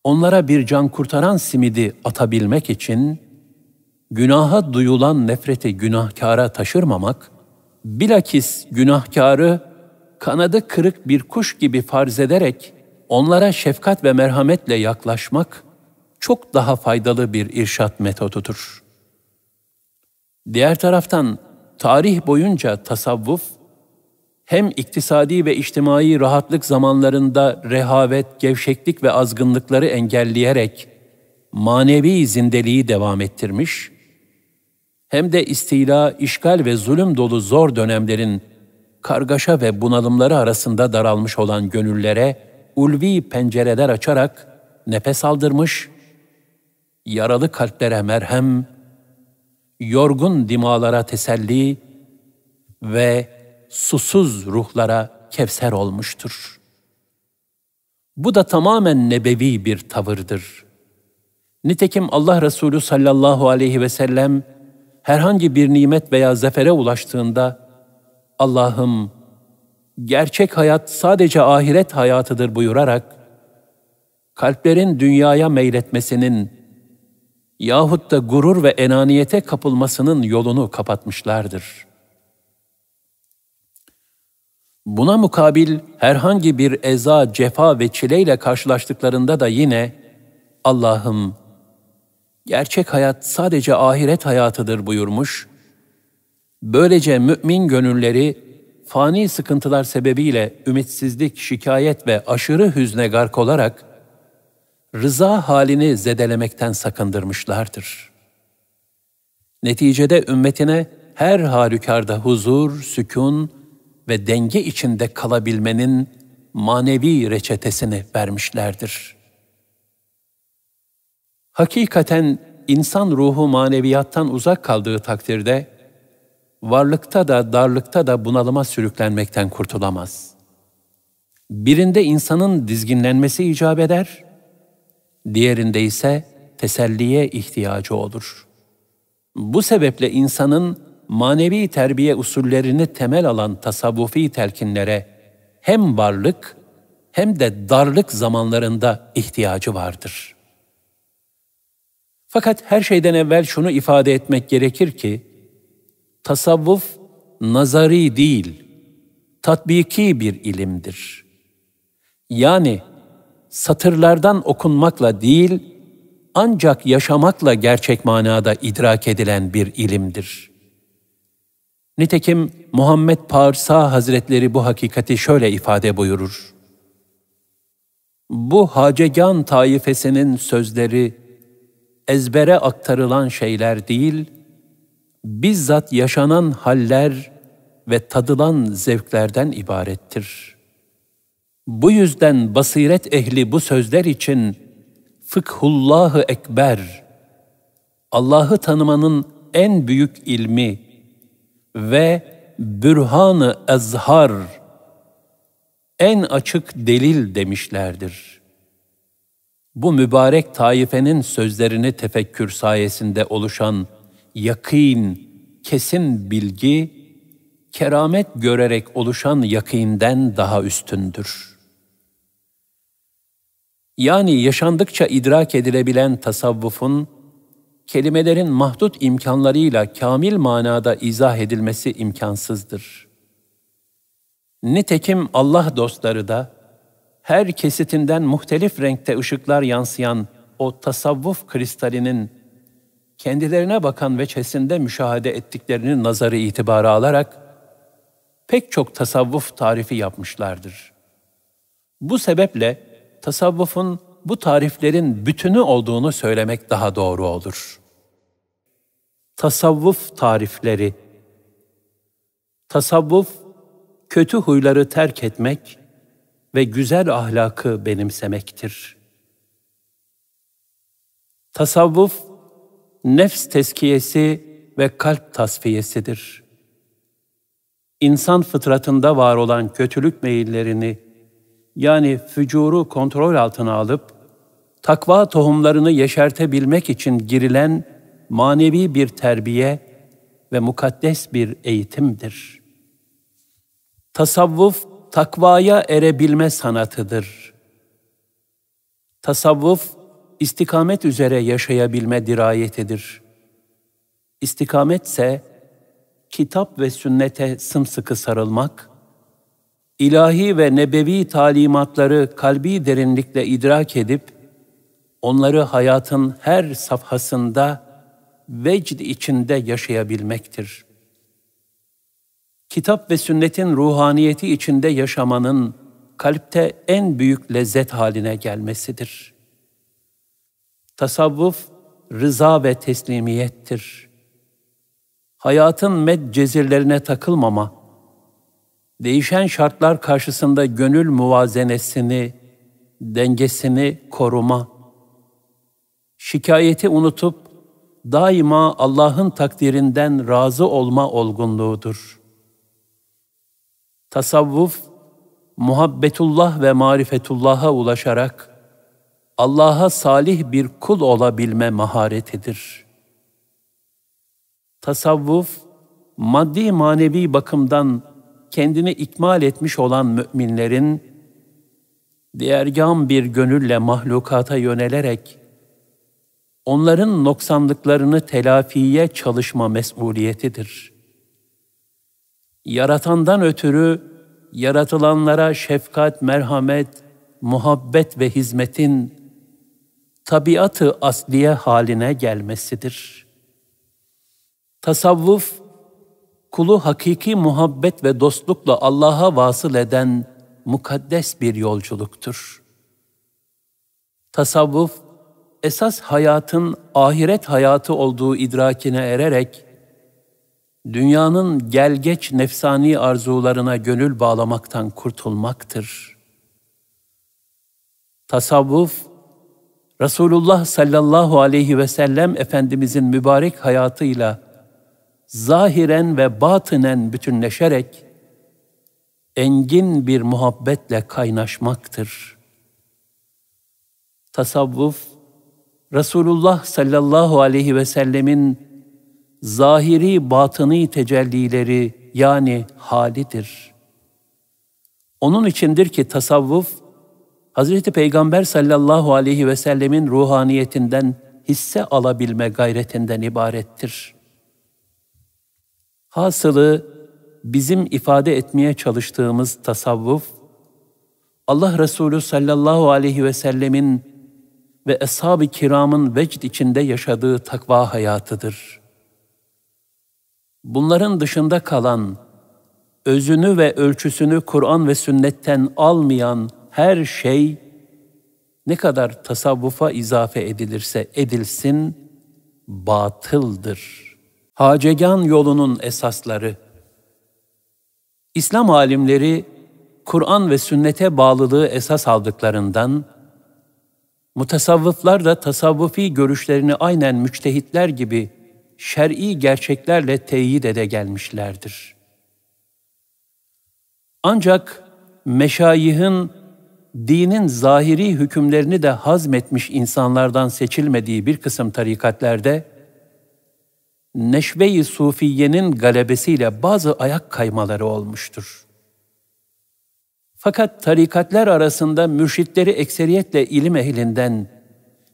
onlara bir can kurtaran simidi atabilmek için, günaha duyulan nefreti günahkara taşırmamak, bilakis günahkarı kanadı kırık bir kuş gibi farz ederek onlara şefkat ve merhametle yaklaşmak çok daha faydalı bir irşat metodudur. Diğer taraftan tarih boyunca tasavvuf hem iktisadi ve içtimai rahatlık zamanlarında rehavet, gevşeklik ve azgınlıkları engelleyerek manevi zindeliği devam ettirmiş, hem de istila, işgal ve zulüm dolu zor dönemlerin kargaşa ve bunalımları arasında daralmış olan gönüllere ulvi pencereler açarak nefes aldırmış, yaralı kalplere merhem, yorgun dimalara teselli ve susuz ruhlara kevser olmuştur. Bu da tamamen nebevi bir tavırdır. Nitekim Allah Resulü sallallahu aleyhi ve sellem herhangi bir nimet veya zafere ulaştığında Allah'ım gerçek hayat sadece ahiret hayatıdır buyurarak kalplerin dünyaya meyletmesinin yahut da gurur ve enaniyete kapılmasının yolunu kapatmışlardır. Buna mukabil herhangi bir eza, cefa ve çileyle karşılaştıklarında da yine Allah'ım gerçek hayat sadece ahiret hayatıdır buyurmuş Böylece mümin gönülleri fani sıkıntılar sebebiyle ümitsizlik, şikayet ve aşırı hüzne gark olarak rıza halini zedelemekten sakındırmışlardır. Neticede ümmetine her halükarda huzur, sükun ve denge içinde kalabilmenin manevi reçetesini vermişlerdir. Hakikaten insan ruhu maneviyattan uzak kaldığı takdirde varlıkta da darlıkta da bunalıma sürüklenmekten kurtulamaz. Birinde insanın dizginlenmesi icap eder, diğerinde ise teselliye ihtiyacı olur. Bu sebeple insanın manevi terbiye usullerini temel alan tasavvufi telkinlere hem varlık hem de darlık zamanlarında ihtiyacı vardır. Fakat her şeyden evvel şunu ifade etmek gerekir ki, tasavvuf nazari değil, tatbiki bir ilimdir. Yani satırlardan okunmakla değil, ancak yaşamakla gerçek manada idrak edilen bir ilimdir. Nitekim Muhammed Parsa Hazretleri bu hakikati şöyle ifade buyurur. Bu hacegan taifesinin sözleri ezbere aktarılan şeyler değil, bizzat yaşanan haller ve tadılan zevklerden ibarettir. Bu yüzden basiret ehli bu sözler için fıkhullahu ekber, Allah'ı tanımanın en büyük ilmi ve bürhanı ezhar, en açık delil demişlerdir. Bu mübarek taifenin sözlerini tefekkür sayesinde oluşan yakîn, kesin bilgi, keramet görerek oluşan yakînden daha üstündür. Yani yaşandıkça idrak edilebilen tasavvufun, kelimelerin mahdut imkanlarıyla kamil manada izah edilmesi imkansızdır. Nitekim Allah dostları da, her kesitinden muhtelif renkte ışıklar yansıyan o tasavvuf kristalinin kendilerine bakan ve çesinde müşahede ettiklerini nazarı itibara alarak pek çok tasavvuf tarifi yapmışlardır. Bu sebeple tasavvufun bu tariflerin bütünü olduğunu söylemek daha doğru olur. Tasavvuf tarifleri Tasavvuf, kötü huyları terk etmek ve güzel ahlakı benimsemektir. Tasavvuf, nefs teskiyesi ve kalp tasfiyesidir. İnsan fıtratında var olan kötülük meyillerini yani fücuru kontrol altına alıp takva tohumlarını yeşertebilmek için girilen manevi bir terbiye ve mukaddes bir eğitimdir. Tasavvuf takvaya erebilme sanatıdır. Tasavvuf istikamet üzere yaşayabilme dirayetidir. İstikametse kitap ve sünnete sımsıkı sarılmak, ilahi ve nebevi talimatları kalbi derinlikle idrak edip onları hayatın her safhasında vecd içinde yaşayabilmektir. Kitap ve sünnetin ruhaniyeti içinde yaşamanın kalpte en büyük lezzet haline gelmesidir.'' Tasavvuf rıza ve teslimiyettir. Hayatın med cezirlerine takılmama, değişen şartlar karşısında gönül muvazenesini, dengesini koruma, şikayeti unutup daima Allah'ın takdirinden razı olma olgunluğudur. Tasavvuf, muhabbetullah ve marifetullah'a ulaşarak Allah'a salih bir kul olabilme maharetidir. Tasavvuf, maddi manevi bakımdan kendini ikmal etmiş olan müminlerin, diğergam bir gönülle mahlukata yönelerek, onların noksanlıklarını telafiye çalışma mesuliyetidir. Yaratandan ötürü, yaratılanlara şefkat, merhamet, muhabbet ve hizmetin tabiatı asliye haline gelmesidir. Tasavvuf, kulu hakiki muhabbet ve dostlukla Allah'a vasıl eden mukaddes bir yolculuktur. Tasavvuf, esas hayatın ahiret hayatı olduğu idrakine ererek, dünyanın gelgeç nefsani arzularına gönül bağlamaktan kurtulmaktır. Tasavvuf, Resulullah sallallahu aleyhi ve sellem Efendimizin mübarek hayatıyla zahiren ve batinen bütünleşerek engin bir muhabbetle kaynaşmaktır. Tasavvuf, Resulullah sallallahu aleyhi ve sellemin zahiri batını tecellileri yani halidir. Onun içindir ki tasavvuf, Hazreti Peygamber sallallahu aleyhi ve sellemin ruhaniyetinden hisse alabilme gayretinden ibarettir. Hasılı bizim ifade etmeye çalıştığımız tasavvuf, Allah Resulü sallallahu aleyhi ve sellemin ve ashab-ı kiramın vecd içinde yaşadığı takva hayatıdır. Bunların dışında kalan, özünü ve ölçüsünü Kur'an ve sünnetten almayan, her şey ne kadar tasavvufa izafe edilirse edilsin batıldır. Hacegan yolunun esasları. İslam alimleri Kur'an ve sünnete bağlılığı esas aldıklarından mutasavvıflar da tasavvufi görüşlerini aynen müçtehitler gibi şer'i gerçeklerle teyit ede gelmişlerdir. Ancak meşayihin dinin zahiri hükümlerini de hazmetmiş insanlardan seçilmediği bir kısım tarikatlerde, neşve-i sufiyenin galebesiyle bazı ayak kaymaları olmuştur. Fakat tarikatler arasında mürşitleri ekseriyetle ilim ehlinden,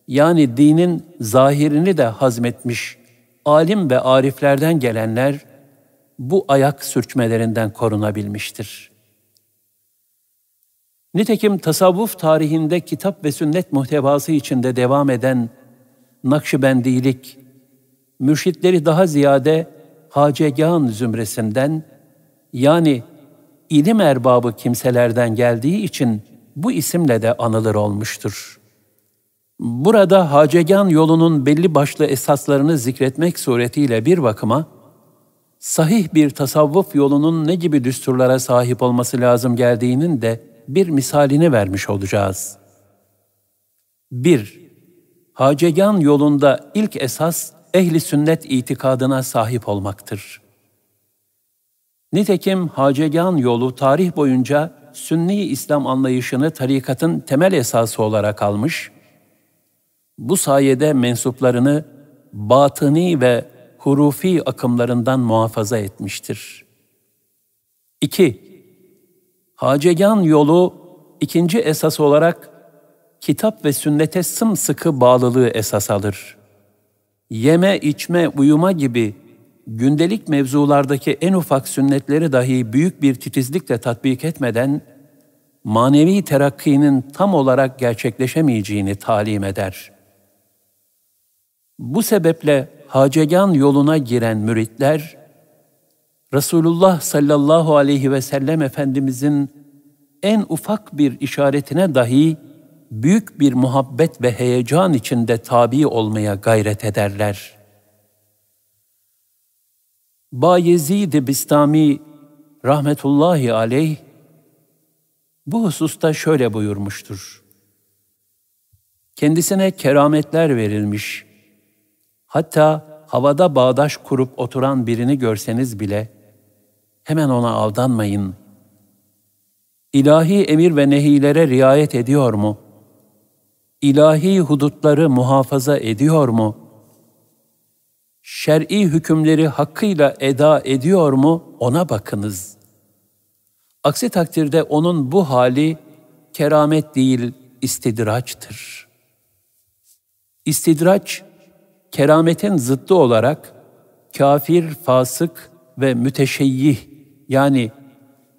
yani dinin zahirini de hazmetmiş alim ve ariflerden gelenler, bu ayak sürçmelerinden korunabilmiştir.'' Nitekim tasavvuf tarihinde kitap ve sünnet muhtevası içinde devam eden Nakşibendilik, mürşitleri daha ziyade hacegan zümresinden yani ilim erbabı kimselerden geldiği için bu isimle de anılır olmuştur. Burada hacegan yolunun belli başlı esaslarını zikretmek suretiyle bir bakıma, sahih bir tasavvuf yolunun ne gibi düsturlara sahip olması lazım geldiğinin de bir misalini vermiş olacağız. 1. Hacegan yolunda ilk esas ehli sünnet itikadına sahip olmaktır. Nitekim Hacegan yolu tarih boyunca Sünni İslam anlayışını tarikatın temel esası olarak almış, bu sayede mensuplarını batıni ve hurufi akımlarından muhafaza etmiştir. 2. Hacegan yolu ikinci esas olarak kitap ve sünnete sımsıkı bağlılığı esas alır. Yeme, içme, uyuma gibi gündelik mevzulardaki en ufak sünnetleri dahi büyük bir titizlikle tatbik etmeden manevi terakkinin tam olarak gerçekleşemeyeceğini talim eder. Bu sebeple hacegan yoluna giren müritler, Resulullah sallallahu aleyhi ve sellem Efendimizin en ufak bir işaretine dahi büyük bir muhabbet ve heyecan içinde tabi olmaya gayret ederler. Bayezid-i Bistami rahmetullahi aleyh bu hususta şöyle buyurmuştur. Kendisine kerametler verilmiş. Hatta havada bağdaş kurup oturan birini görseniz bile Hemen ona aldanmayın. İlahi emir ve nehilere riayet ediyor mu? İlahi hudutları muhafaza ediyor mu? Şer'i hükümleri hakkıyla eda ediyor mu? Ona bakınız. Aksi takdirde onun bu hali keramet değil, istidraçtır. İstidraç, kerametin zıttı olarak kafir, fasık ve müteşeyyih yani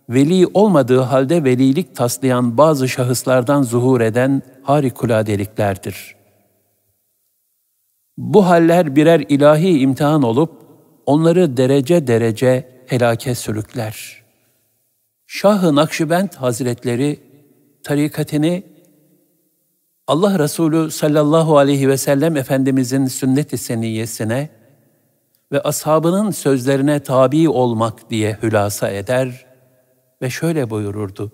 veli olmadığı halde velilik taslayan bazı şahıslardan zuhur eden harikuladeliklerdir. Bu haller birer ilahi imtihan olup onları derece derece helake sürükler. Şah-ı Nakşibend Hazretleri tarikatini Allah Resulü sallallahu aleyhi ve sellem Efendimizin sünnet-i seniyyesine ve ashabının sözlerine tabi olmak diye hülasa eder ve şöyle buyururdu.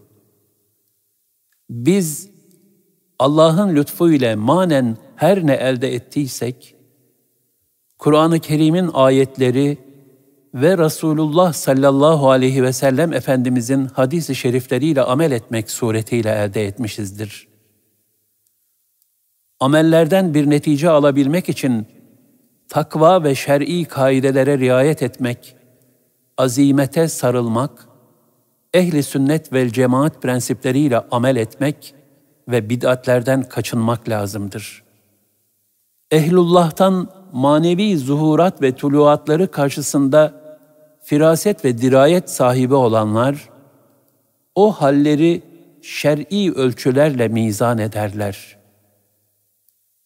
Biz Allah'ın lütfu ile manen her ne elde ettiysek, Kur'an-ı Kerim'in ayetleri ve Resulullah sallallahu aleyhi ve sellem Efendimizin hadisi şerifleriyle amel etmek suretiyle elde etmişizdir. Amellerden bir netice alabilmek için takva ve şer'i kaidelere riayet etmek, azimete sarılmak, ehli sünnet ve cemaat prensipleriyle amel etmek ve bid'atlerden kaçınmak lazımdır. Ehlullah'tan manevi zuhurat ve tuluatları karşısında firaset ve dirayet sahibi olanlar, o halleri şer'i ölçülerle mizan ederler.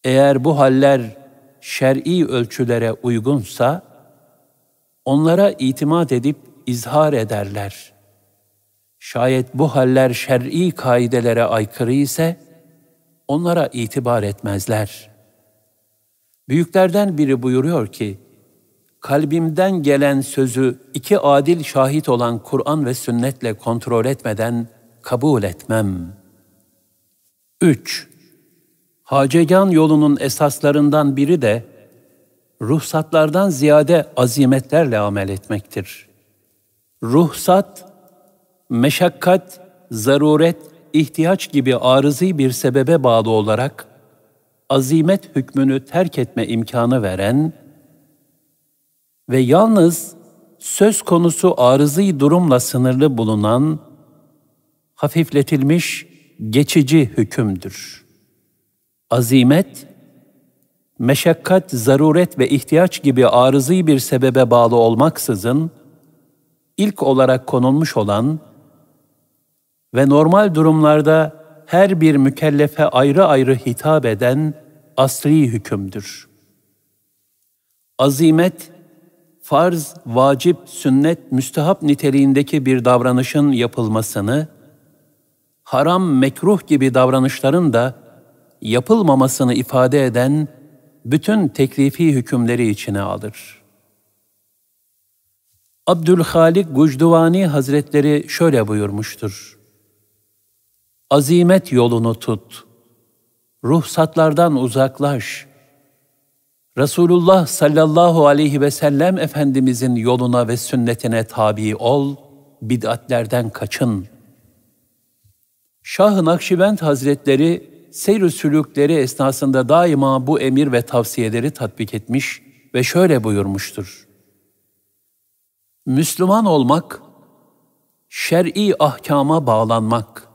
Eğer bu haller şer'i ölçülere uygunsa, onlara itimat edip izhar ederler. Şayet bu haller şer'i kaidelere aykırı ise, onlara itibar etmezler. Büyüklerden biri buyuruyor ki, kalbimden gelen sözü iki adil şahit olan Kur'an ve sünnetle kontrol etmeden kabul etmem. 3. Hacegan yolunun esaslarından biri de ruhsatlardan ziyade azimetlerle amel etmektir. Ruhsat, meşakkat, zaruret, ihtiyaç gibi arızi bir sebebe bağlı olarak azimet hükmünü terk etme imkanı veren ve yalnız söz konusu arızi durumla sınırlı bulunan hafifletilmiş geçici hükümdür.'' azimet, meşakkat, zaruret ve ihtiyaç gibi arızi bir sebebe bağlı olmaksızın, ilk olarak konulmuş olan ve normal durumlarda her bir mükellefe ayrı ayrı hitap eden asri hükümdür. Azimet, farz, vacip, sünnet, müstehap niteliğindeki bir davranışın yapılmasını, haram, mekruh gibi davranışların da yapılmamasını ifade eden bütün teklifi hükümleri içine alır. Abdülhalik Gucduvani Hazretleri şöyle buyurmuştur. Azimet yolunu tut, ruhsatlardan uzaklaş, Resulullah sallallahu aleyhi ve sellem Efendimizin yoluna ve sünnetine tabi ol, bid'atlerden kaçın. Şah-ı Nakşibend Hazretleri seyr sülükleri esnasında daima bu emir ve tavsiyeleri tatbik etmiş ve şöyle buyurmuştur. Müslüman olmak, şer'i ahkama bağlanmak,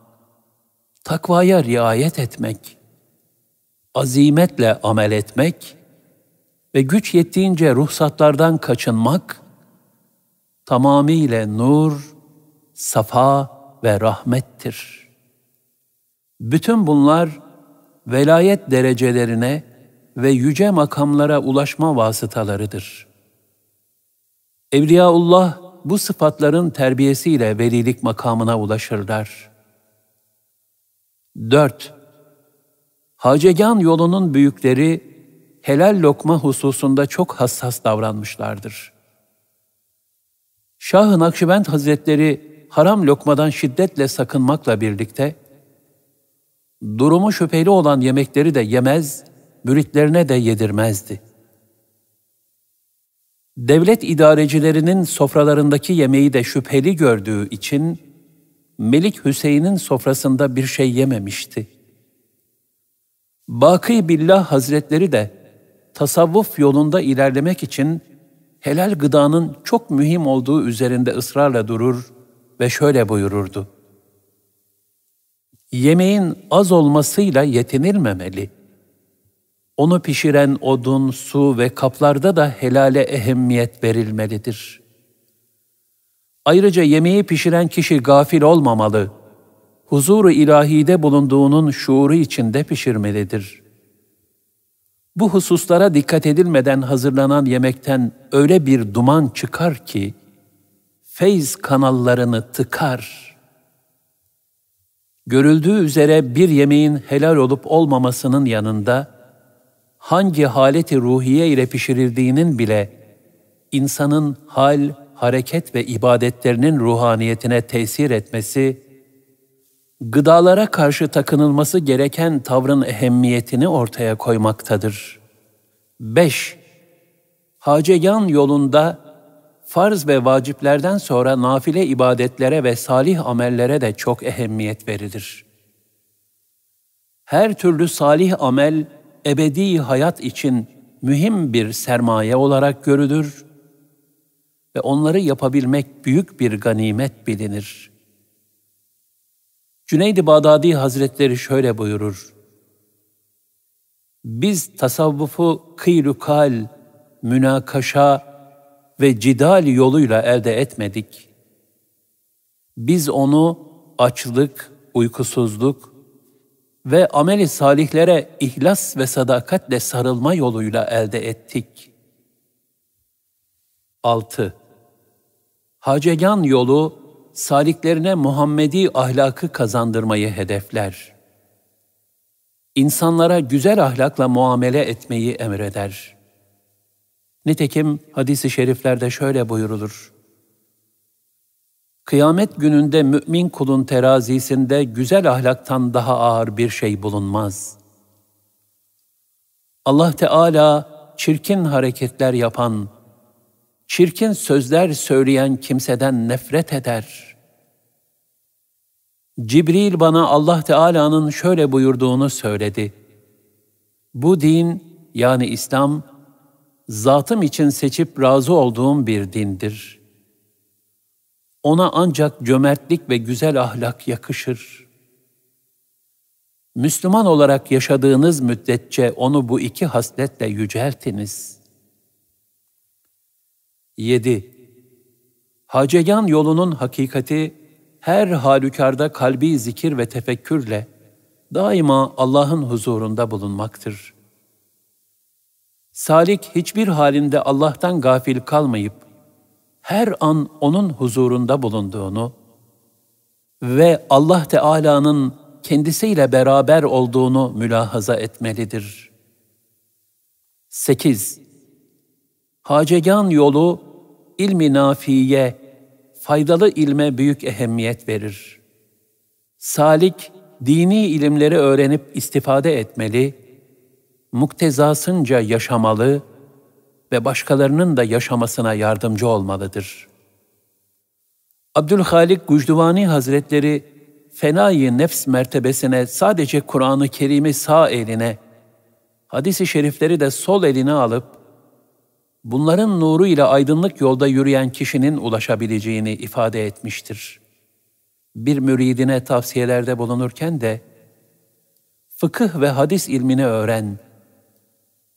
takvaya riayet etmek, azimetle amel etmek ve güç yettiğince ruhsatlardan kaçınmak, tamamiyle nur, safa ve rahmettir. Bütün bunlar velayet derecelerine ve yüce makamlara ulaşma vasıtalarıdır. Evliyaullah bu sıfatların terbiyesiyle velilik makamına ulaşırlar. 4. Hacegan yolunun büyükleri helal lokma hususunda çok hassas davranmışlardır. Şah-ı Nakşibend Hazretleri haram lokmadan şiddetle sakınmakla birlikte, durumu şüpheli olan yemekleri de yemez, müritlerine de yedirmezdi. Devlet idarecilerinin sofralarındaki yemeği de şüpheli gördüğü için Melik Hüseyin'in sofrasında bir şey yememişti. Baki Billah Hazretleri de tasavvuf yolunda ilerlemek için helal gıdanın çok mühim olduğu üzerinde ısrarla durur ve şöyle buyururdu yemeğin az olmasıyla yetinilmemeli. Onu pişiren odun, su ve kaplarda da helale ehemmiyet verilmelidir. Ayrıca yemeği pişiren kişi gafil olmamalı. Huzuru ilahide bulunduğunun şuuru içinde pişirmelidir. Bu hususlara dikkat edilmeden hazırlanan yemekten öyle bir duman çıkar ki feyz kanallarını tıkar.'' görüldüğü üzere bir yemeğin helal olup olmamasının yanında hangi haleti ruhiye ile pişirildiğinin bile insanın hal, hareket ve ibadetlerinin ruhaniyetine tesir etmesi, gıdalara karşı takınılması gereken tavrın ehemmiyetini ortaya koymaktadır. 5. Hacegan yolunda farz ve vaciplerden sonra nafile ibadetlere ve salih amellere de çok ehemmiyet verilir. Her türlü salih amel ebedi hayat için mühim bir sermaye olarak görülür ve onları yapabilmek büyük bir ganimet bilinir. Cüneyd-i Bağdadi Hazretleri şöyle buyurur. Biz tasavvufu kıylukal, münakaşa, ve cidal yoluyla elde etmedik. Biz onu açlık, uykusuzluk ve ameli salihlere ihlas ve sadakatle sarılma yoluyla elde ettik. 6. Hacegan yolu, saliklerine Muhammedi ahlakı kazandırmayı hedefler. İnsanlara güzel ahlakla muamele etmeyi emreder.'' Nitekim hadisi şeriflerde şöyle buyurulur. Kıyamet gününde mümin kulun terazisinde güzel ahlaktan daha ağır bir şey bulunmaz. Allah Teala çirkin hareketler yapan, çirkin sözler söyleyen kimseden nefret eder. Cibril bana Allah Teala'nın şöyle buyurduğunu söyledi. Bu din yani İslam zatım için seçip razı olduğum bir dindir. Ona ancak cömertlik ve güzel ahlak yakışır. Müslüman olarak yaşadığınız müddetçe onu bu iki hasletle yüceltiniz. 7. Hacegan yolunun hakikati her halükarda kalbi zikir ve tefekkürle daima Allah'ın huzurunda bulunmaktır.'' Salik hiçbir halinde Allah'tan gafil kalmayıp her an onun huzurunda bulunduğunu ve Allah Teala'nın kendisiyle beraber olduğunu mülahaza etmelidir. 8. Hacegan yolu ilmi nafiye, faydalı ilme büyük ehemmiyet verir. Salik, dini ilimleri öğrenip istifade etmeli muktezasınca yaşamalı ve başkalarının da yaşamasına yardımcı olmalıdır. Abdülhalik Gucduvani Hazretleri, fenayi nefs mertebesine sadece Kur'an-ı Kerim'i sağ eline, hadisi şerifleri de sol eline alıp, bunların nuru ile aydınlık yolda yürüyen kişinin ulaşabileceğini ifade etmiştir. Bir müridine tavsiyelerde bulunurken de, fıkıh ve hadis ilmini öğren.''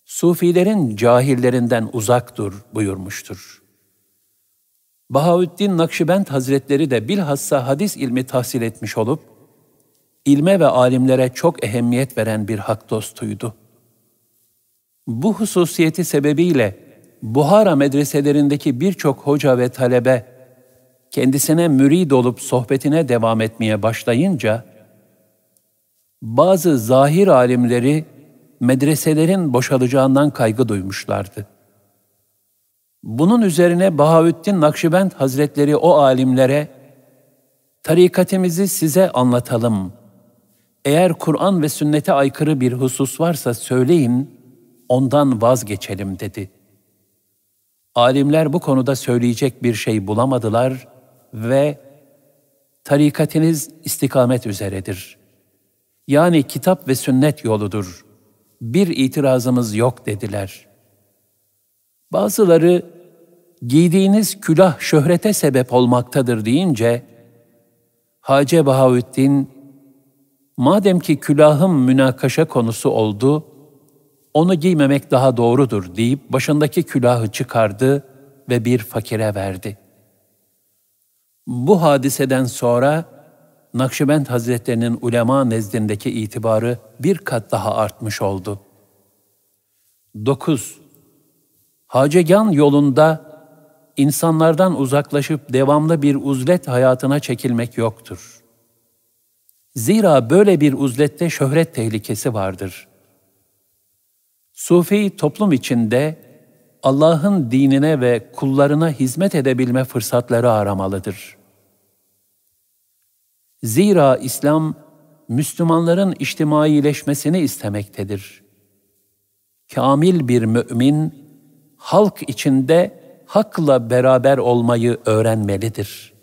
Sufilerin cahillerinden uzak dur buyurmuştur. Bahauddin Nakşibend Hazretleri de bilhassa hadis ilmi tahsil etmiş olup, ilme ve alimlere çok ehemmiyet veren bir hak dostuydu. Bu hususiyeti sebebiyle Buhara medreselerindeki birçok hoca ve talebe kendisine mürid olup sohbetine devam etmeye başlayınca, bazı zahir alimleri medreselerin boşalacağından kaygı duymuşlardı. Bunun üzerine Bahaüddin Nakşibend Hazretleri o alimlere, tarikatimizi size anlatalım. Eğer Kur'an ve sünnete aykırı bir husus varsa söyleyin, ondan vazgeçelim dedi. Alimler bu konuda söyleyecek bir şey bulamadılar ve tarikatiniz istikamet üzeredir. Yani kitap ve sünnet yoludur bir itirazımız yok dediler. Bazıları giydiğiniz külah şöhrete sebep olmaktadır deyince Hacı Bahaüddin madem ki külahım münakaşa konusu oldu onu giymemek daha doğrudur deyip başındaki külahı çıkardı ve bir fakire verdi. Bu hadiseden sonra Nakşibend Hazretlerinin ulema nezdindeki itibarı bir kat daha artmış oldu. 9. Hacegan yolunda insanlardan uzaklaşıp devamlı bir uzlet hayatına çekilmek yoktur. Zira böyle bir uzlette şöhret tehlikesi vardır. Sufi toplum içinde Allah'ın dinine ve kullarına hizmet edebilme fırsatları aramalıdır.'' Zira İslam, Müslümanların içtimaileşmesini istemektedir. Kamil bir mümin, halk içinde hakla beraber olmayı öğrenmelidir.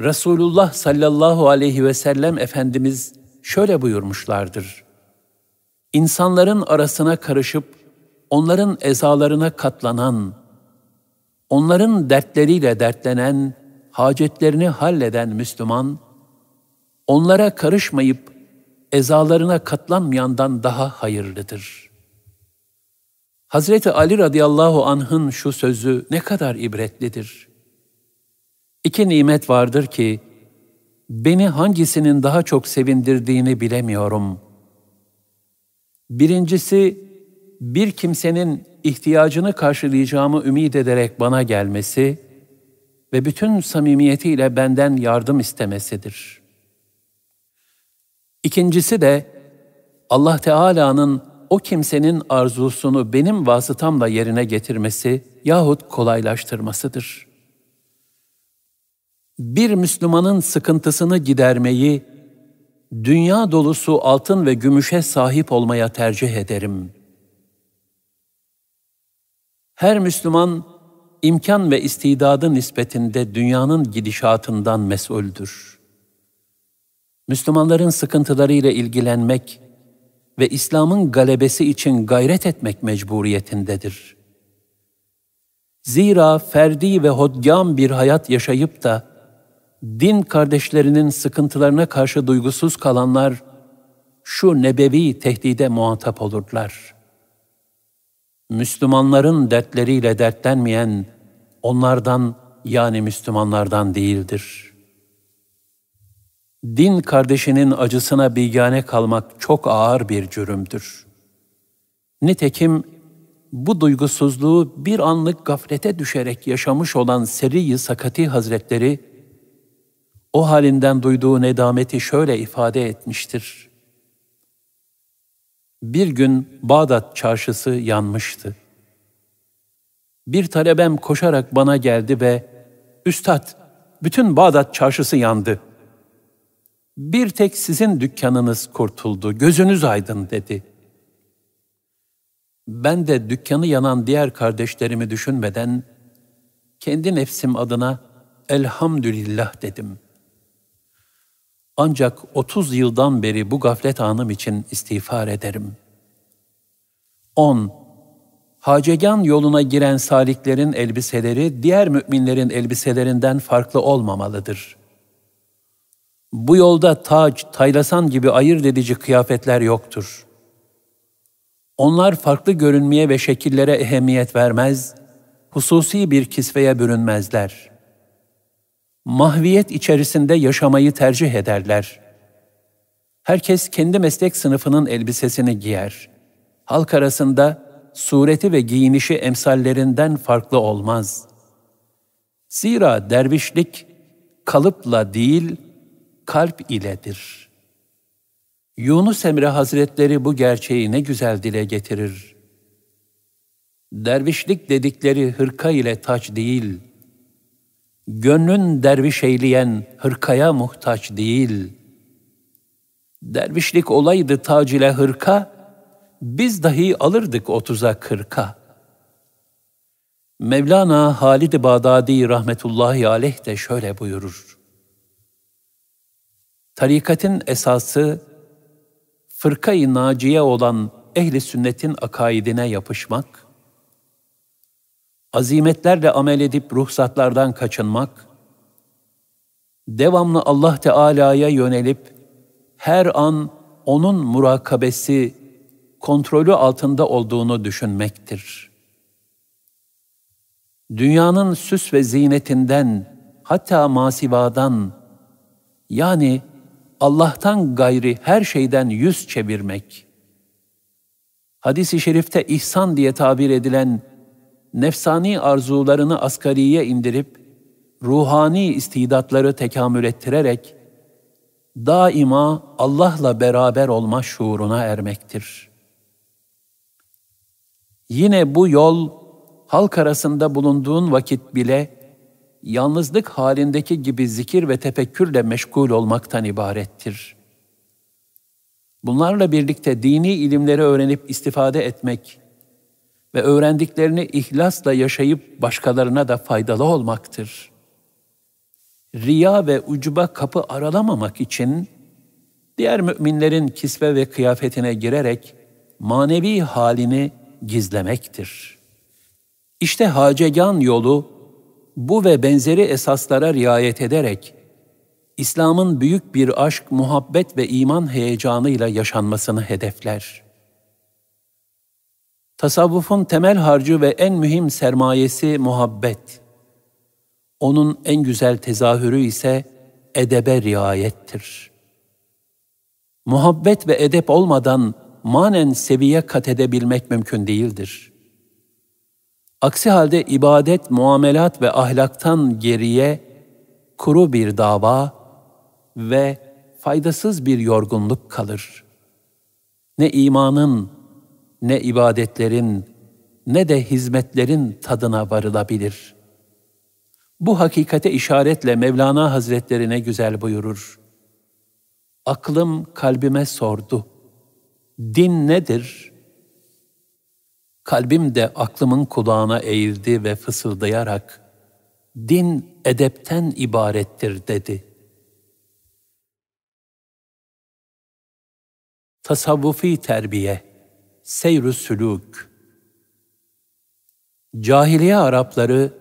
Resulullah sallallahu aleyhi ve sellem Efendimiz şöyle buyurmuşlardır. İnsanların arasına karışıp onların ezalarına katlanan, onların dertleriyle dertlenen, hacetlerini halleden Müslüman, onlara karışmayıp ezalarına katlanmayandan daha hayırlıdır. Hazreti Ali radıyallahu anh'ın şu sözü ne kadar ibretlidir. İki nimet vardır ki, beni hangisinin daha çok sevindirdiğini bilemiyorum. Birincisi, bir kimsenin ihtiyacını karşılayacağımı ümit ederek bana gelmesi, ve bütün samimiyetiyle benden yardım istemesidir. İkincisi de Allah Teala'nın o kimsenin arzusunu benim vasıtamla yerine getirmesi yahut kolaylaştırmasıdır. Bir Müslümanın sıkıntısını gidermeyi dünya dolusu altın ve gümüşe sahip olmaya tercih ederim. Her Müslüman imkan ve istidadı nispetinde dünyanın gidişatından mesuldür. Müslümanların sıkıntılarıyla ilgilenmek ve İslam'ın galebesi için gayret etmek mecburiyetindedir. Zira ferdi ve hodgam bir hayat yaşayıp da din kardeşlerinin sıkıntılarına karşı duygusuz kalanlar şu nebevi tehdide muhatap olurlar. Müslümanların dertleriyle dertlenmeyen onlardan yani Müslümanlardan değildir. Din kardeşinin acısına bilgane kalmak çok ağır bir cürümdür. Nitekim bu duygusuzluğu bir anlık gaflete düşerek yaşamış olan Seri-i Sakati Hazretleri, o halinden duyduğu nedameti şöyle ifade etmiştir. Bir gün Bağdat çarşısı yanmıştı bir talebem koşarak bana geldi ve ''Üstad, bütün Bağdat çarşısı yandı. Bir tek sizin dükkanınız kurtuldu, gözünüz aydın.'' dedi. Ben de dükkanı yanan diğer kardeşlerimi düşünmeden kendi nefsim adına elhamdülillah dedim. Ancak 30 yıldan beri bu gaflet anım için istiğfar ederim. 10 Hacegan yoluna giren saliklerin elbiseleri diğer müminlerin elbiselerinden farklı olmamalıdır. Bu yolda taç, taylasan gibi ayırt edici kıyafetler yoktur. Onlar farklı görünmeye ve şekillere ehemmiyet vermez, hususi bir kisveye bürünmezler. Mahviyet içerisinde yaşamayı tercih ederler. Herkes kendi meslek sınıfının elbisesini giyer. Halk arasında sureti ve giyinişi emsallerinden farklı olmaz. Zira dervişlik kalıpla değil, kalp iledir. Yunus Emre Hazretleri bu gerçeği ne güzel dile getirir. Dervişlik dedikleri hırka ile taç değil, gönlün derviş eyleyen hırkaya muhtaç değil. Dervişlik olaydı tac ile hırka, biz dahi alırdık 30'a 40'a. Mevlana Halid-i Bağdadi rahmetullahi aleyh de şöyle buyurur. Tarikatın esası fırkayı i naciye olan ehli sünnetin akaidine yapışmak, azimetlerle amel edip ruhsatlardan kaçınmak, devamlı Allah Teala'ya yönelip her an onun murakabesi kontrolü altında olduğunu düşünmektir. Dünyanın süs ve zinetinden, hatta masivadan, yani Allah'tan gayri her şeyden yüz çevirmek. Hadis-i şerifte ihsan diye tabir edilen nefsani arzularını asgariye indirip, ruhani istidatları tekamül ettirerek, daima Allah'la beraber olma şuuruna ermektir.'' Yine bu yol halk arasında bulunduğun vakit bile yalnızlık halindeki gibi zikir ve tefekkürle meşgul olmaktan ibarettir. Bunlarla birlikte dini ilimleri öğrenip istifade etmek ve öğrendiklerini ihlasla yaşayıp başkalarına da faydalı olmaktır. Riya ve ucuba kapı aralamamak için diğer müminlerin kisve ve kıyafetine girerek manevi halini gizlemektir. İşte hacegan yolu bu ve benzeri esaslara riayet ederek İslam'ın büyük bir aşk, muhabbet ve iman heyecanıyla yaşanmasını hedefler. Tasavvufun temel harcı ve en mühim sermayesi muhabbet. Onun en güzel tezahürü ise edebe riayettir. Muhabbet ve edep olmadan manen seviye kat edebilmek mümkün değildir. Aksi halde ibadet, muamelat ve ahlaktan geriye kuru bir dava ve faydasız bir yorgunluk kalır. Ne imanın, ne ibadetlerin, ne de hizmetlerin tadına varılabilir. Bu hakikate işaretle Mevlana Hazretlerine güzel buyurur. Aklım kalbime sordu.'' Din nedir? Kalbim de aklımın kulağına eğildi ve fısıldayarak, din edepten ibarettir dedi. Tasavvufi terbiye, seyr-ü sülûk. Cahiliye Arapları,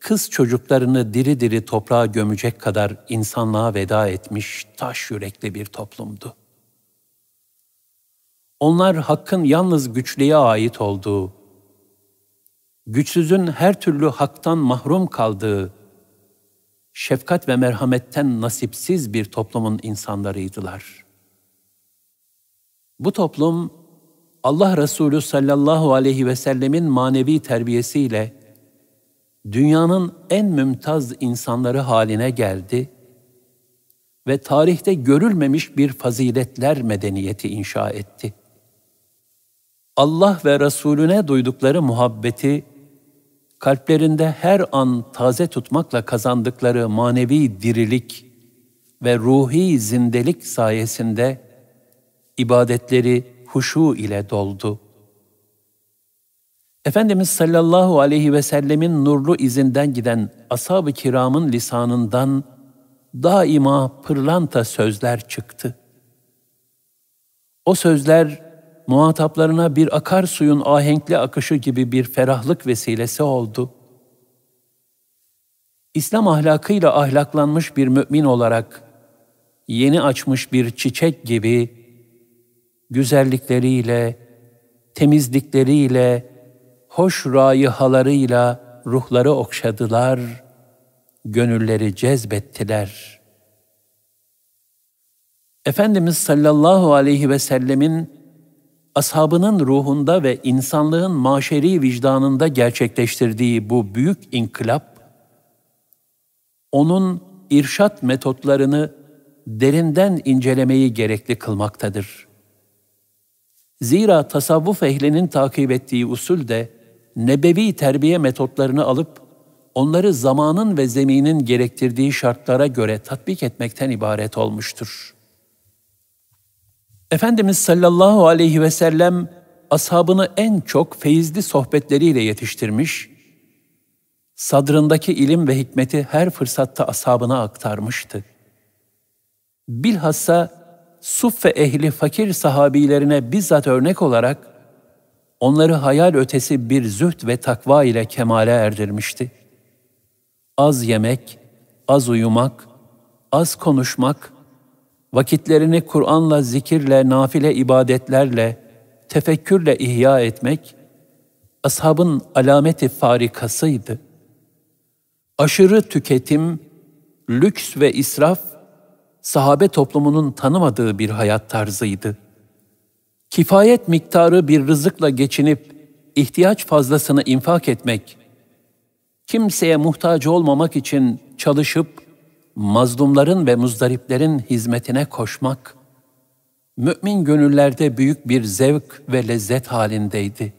kız çocuklarını diri diri toprağa gömecek kadar insanlığa veda etmiş taş yürekli bir toplumdu. Onlar hakkın yalnız güçlüye ait olduğu, güçsüzün her türlü haktan mahrum kaldığı, şefkat ve merhametten nasipsiz bir toplumun insanlarıydılar. Bu toplum Allah Resulü sallallahu aleyhi ve sellemin manevi terbiyesiyle dünyanın en mümtaz insanları haline geldi ve tarihte görülmemiş bir faziletler medeniyeti inşa etti.'' Allah ve Resulüne duydukları muhabbeti kalplerinde her an taze tutmakla kazandıkları manevi dirilik ve ruhi zindelik sayesinde ibadetleri huşu ile doldu. Efendimiz sallallahu aleyhi ve sellemin nurlu izinden giden ashab-ı kiramın lisanından daima pırlanta sözler çıktı. O sözler muhataplarına bir akarsuyun ahenkli akışı gibi bir ferahlık vesilesi oldu. İslam ahlakıyla ahlaklanmış bir mümin olarak, yeni açmış bir çiçek gibi, güzellikleriyle, temizlikleriyle, hoş raihalarıyla ruhları okşadılar, gönülleri cezbettiler. Efendimiz sallallahu aleyhi ve sellemin ashabının ruhunda ve insanlığın maşeri vicdanında gerçekleştirdiği bu büyük inkılap, onun irşat metotlarını derinden incelemeyi gerekli kılmaktadır. Zira tasavvuf ehlinin takip ettiği usul de nebevi terbiye metotlarını alıp onları zamanın ve zeminin gerektirdiği şartlara göre tatbik etmekten ibaret olmuştur.'' Efendimiz sallallahu aleyhi ve sellem ashabını en çok feyizli sohbetleriyle yetiştirmiş, sadrındaki ilim ve hikmeti her fırsatta ashabına aktarmıştı. Bilhassa Suffe ehli fakir sahabilerine bizzat örnek olarak onları hayal ötesi bir züht ve takva ile kemale erdirmişti. Az yemek, az uyumak, az konuşmak, vakitlerini Kur'an'la, zikirle, nafile ibadetlerle, tefekkürle ihya etmek, ashabın alameti farikasıydı. Aşırı tüketim, lüks ve israf, sahabe toplumunun tanımadığı bir hayat tarzıydı. Kifayet miktarı bir rızıkla geçinip, ihtiyaç fazlasını infak etmek, kimseye muhtaç olmamak için çalışıp, mazlumların ve muzdariplerin hizmetine koşmak, mümin gönüllerde büyük bir zevk ve lezzet halindeydi.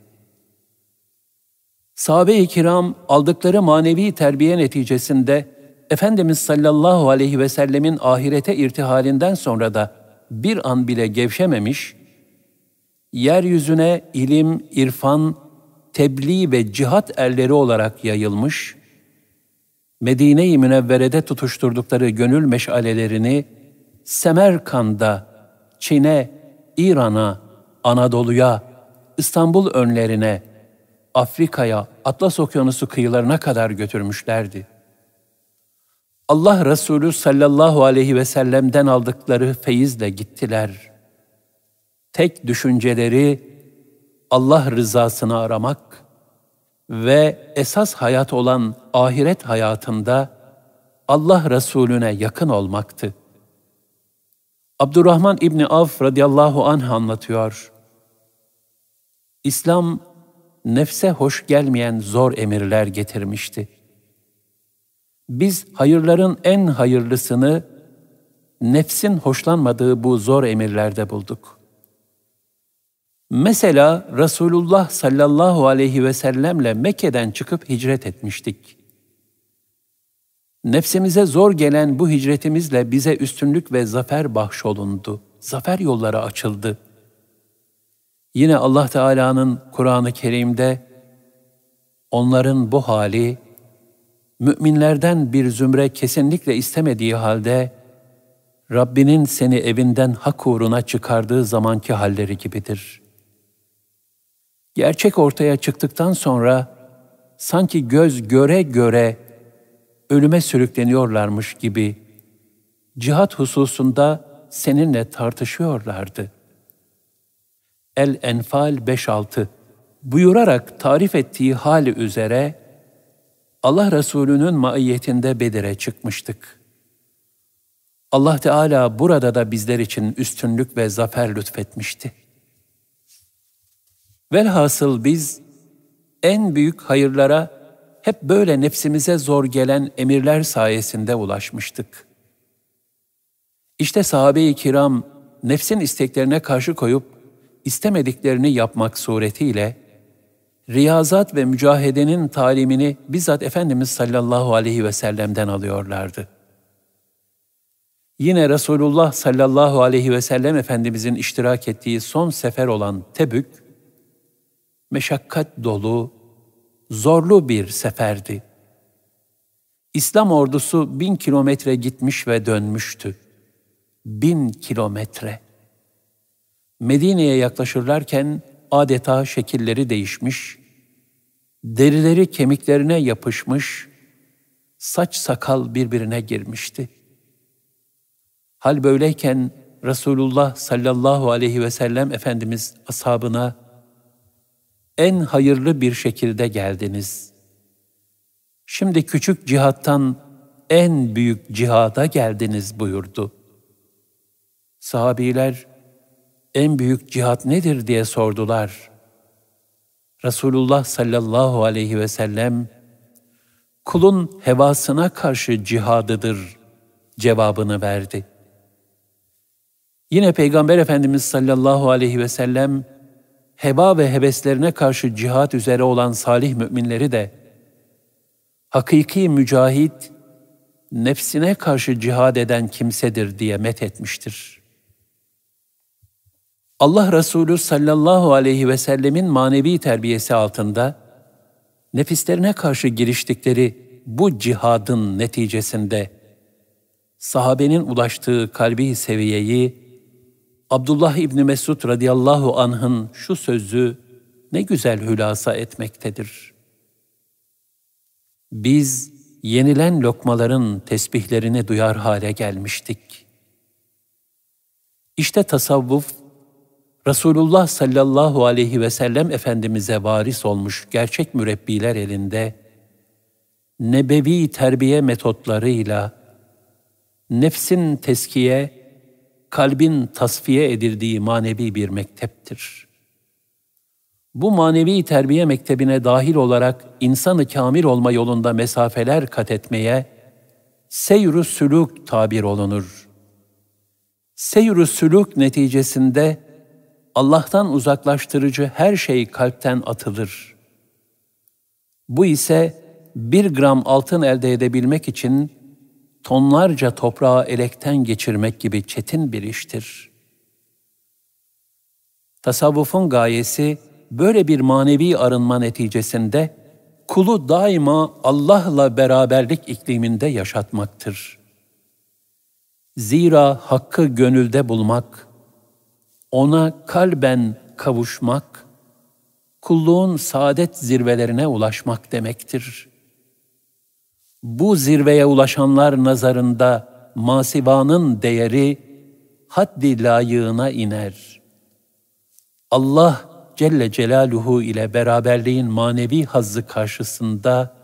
Sahabe-i kiram aldıkları manevi terbiye neticesinde Efendimiz sallallahu aleyhi ve sellemin ahirete irtihalinden sonra da bir an bile gevşememiş, yeryüzüne ilim, irfan, tebliğ ve cihat erleri olarak yayılmış, Medine-i Münevvere'de tutuşturdukları gönül meşalelerini Semerkand'a, Çin'e, İran'a, Anadolu'ya, İstanbul önlerine, Afrika'ya, Atlas Okyanusu kıyılarına kadar götürmüşlerdi. Allah Resulü sallallahu aleyhi ve sellem'den aldıkları feyizle gittiler. Tek düşünceleri Allah rızasını aramak ve esas hayat olan ahiret hayatında Allah Resulüne yakın olmaktı. Abdurrahman İbni Avf radıyallahu anh anlatıyor. İslam nefse hoş gelmeyen zor emirler getirmişti. Biz hayırların en hayırlısını nefsin hoşlanmadığı bu zor emirlerde bulduk. Mesela Resulullah sallallahu aleyhi ve sellemle Mekke'den çıkıp hicret etmiştik. Nefsimize zor gelen bu hicretimizle bize üstünlük ve zafer bahşolundu. Zafer yolları açıldı. Yine Allah Teala'nın Kur'an-ı Kerim'de onların bu hali müminlerden bir zümre kesinlikle istemediği halde Rabbinin seni evinden hak uğruna çıkardığı zamanki halleri gibidir. Gerçek ortaya çıktıktan sonra sanki göz göre göre ölüme sürükleniyorlarmış gibi cihat hususunda seninle tartışıyorlardı. El-Enfal 5-6 buyurarak tarif ettiği hali üzere Allah Resulü'nün maiyetinde Bedir'e çıkmıştık. Allah Teala burada da bizler için üstünlük ve zafer lütfetmişti. Velhasıl biz en büyük hayırlara hep böyle nefsimize zor gelen emirler sayesinde ulaşmıştık. İşte sahabe-i kiram nefsin isteklerine karşı koyup istemediklerini yapmak suretiyle riyazat ve mücahedenin talimini bizzat Efendimiz sallallahu aleyhi ve sellem'den alıyorlardı. Yine Resulullah sallallahu aleyhi ve sellem Efendimizin iştirak ettiği son sefer olan Tebük, meşakkat dolu, zorlu bir seferdi. İslam ordusu bin kilometre gitmiş ve dönmüştü. Bin kilometre. Medine'ye yaklaşırlarken adeta şekilleri değişmiş, derileri kemiklerine yapışmış, saç sakal birbirine girmişti. Hal böyleyken Resulullah sallallahu aleyhi ve sellem Efendimiz ashabına en hayırlı bir şekilde geldiniz. Şimdi küçük cihattan en büyük cihada geldiniz buyurdu. Sahabiler, en büyük cihat nedir diye sordular. Resulullah sallallahu aleyhi ve sellem, kulun hevasına karşı cihadıdır cevabını verdi. Yine Peygamber Efendimiz sallallahu aleyhi ve sellem, heba ve hebeslerine karşı cihat üzere olan salih müminleri de, hakiki mücahit, nefsine karşı cihad eden kimsedir diye met etmiştir. Allah Resulü sallallahu aleyhi ve sellemin manevi terbiyesi altında, nefislerine karşı giriştikleri bu cihadın neticesinde, sahabenin ulaştığı kalbi seviyeyi, Abdullah İbni Mesud radıyallahu anh'ın şu sözü ne güzel hülasa etmektedir. Biz yenilen lokmaların tesbihlerini duyar hale gelmiştik. İşte tasavvuf, Resulullah sallallahu aleyhi ve sellem Efendimiz'e varis olmuş gerçek mürebbiler elinde, nebevi terbiye metotlarıyla, nefsin teskiye, kalbin tasfiye edildiği manevi bir mekteptir. Bu manevi terbiye mektebine dahil olarak insanı kamil olma yolunda mesafeler kat etmeye seyr sülük tabir olunur. seyr sülük neticesinde Allah'tan uzaklaştırıcı her şey kalpten atılır. Bu ise bir gram altın elde edebilmek için tonlarca toprağı elekten geçirmek gibi çetin bir iştir. Tasavvufun gayesi böyle bir manevi arınma neticesinde kulu daima Allah'la beraberlik ikliminde yaşatmaktır. Zira hakkı gönülde bulmak, ona kalben kavuşmak, kulluğun saadet zirvelerine ulaşmak demektir.'' bu zirveye ulaşanlar nazarında masivanın değeri haddi layığına iner. Allah Celle Celaluhu ile beraberliğin manevi hazzı karşısında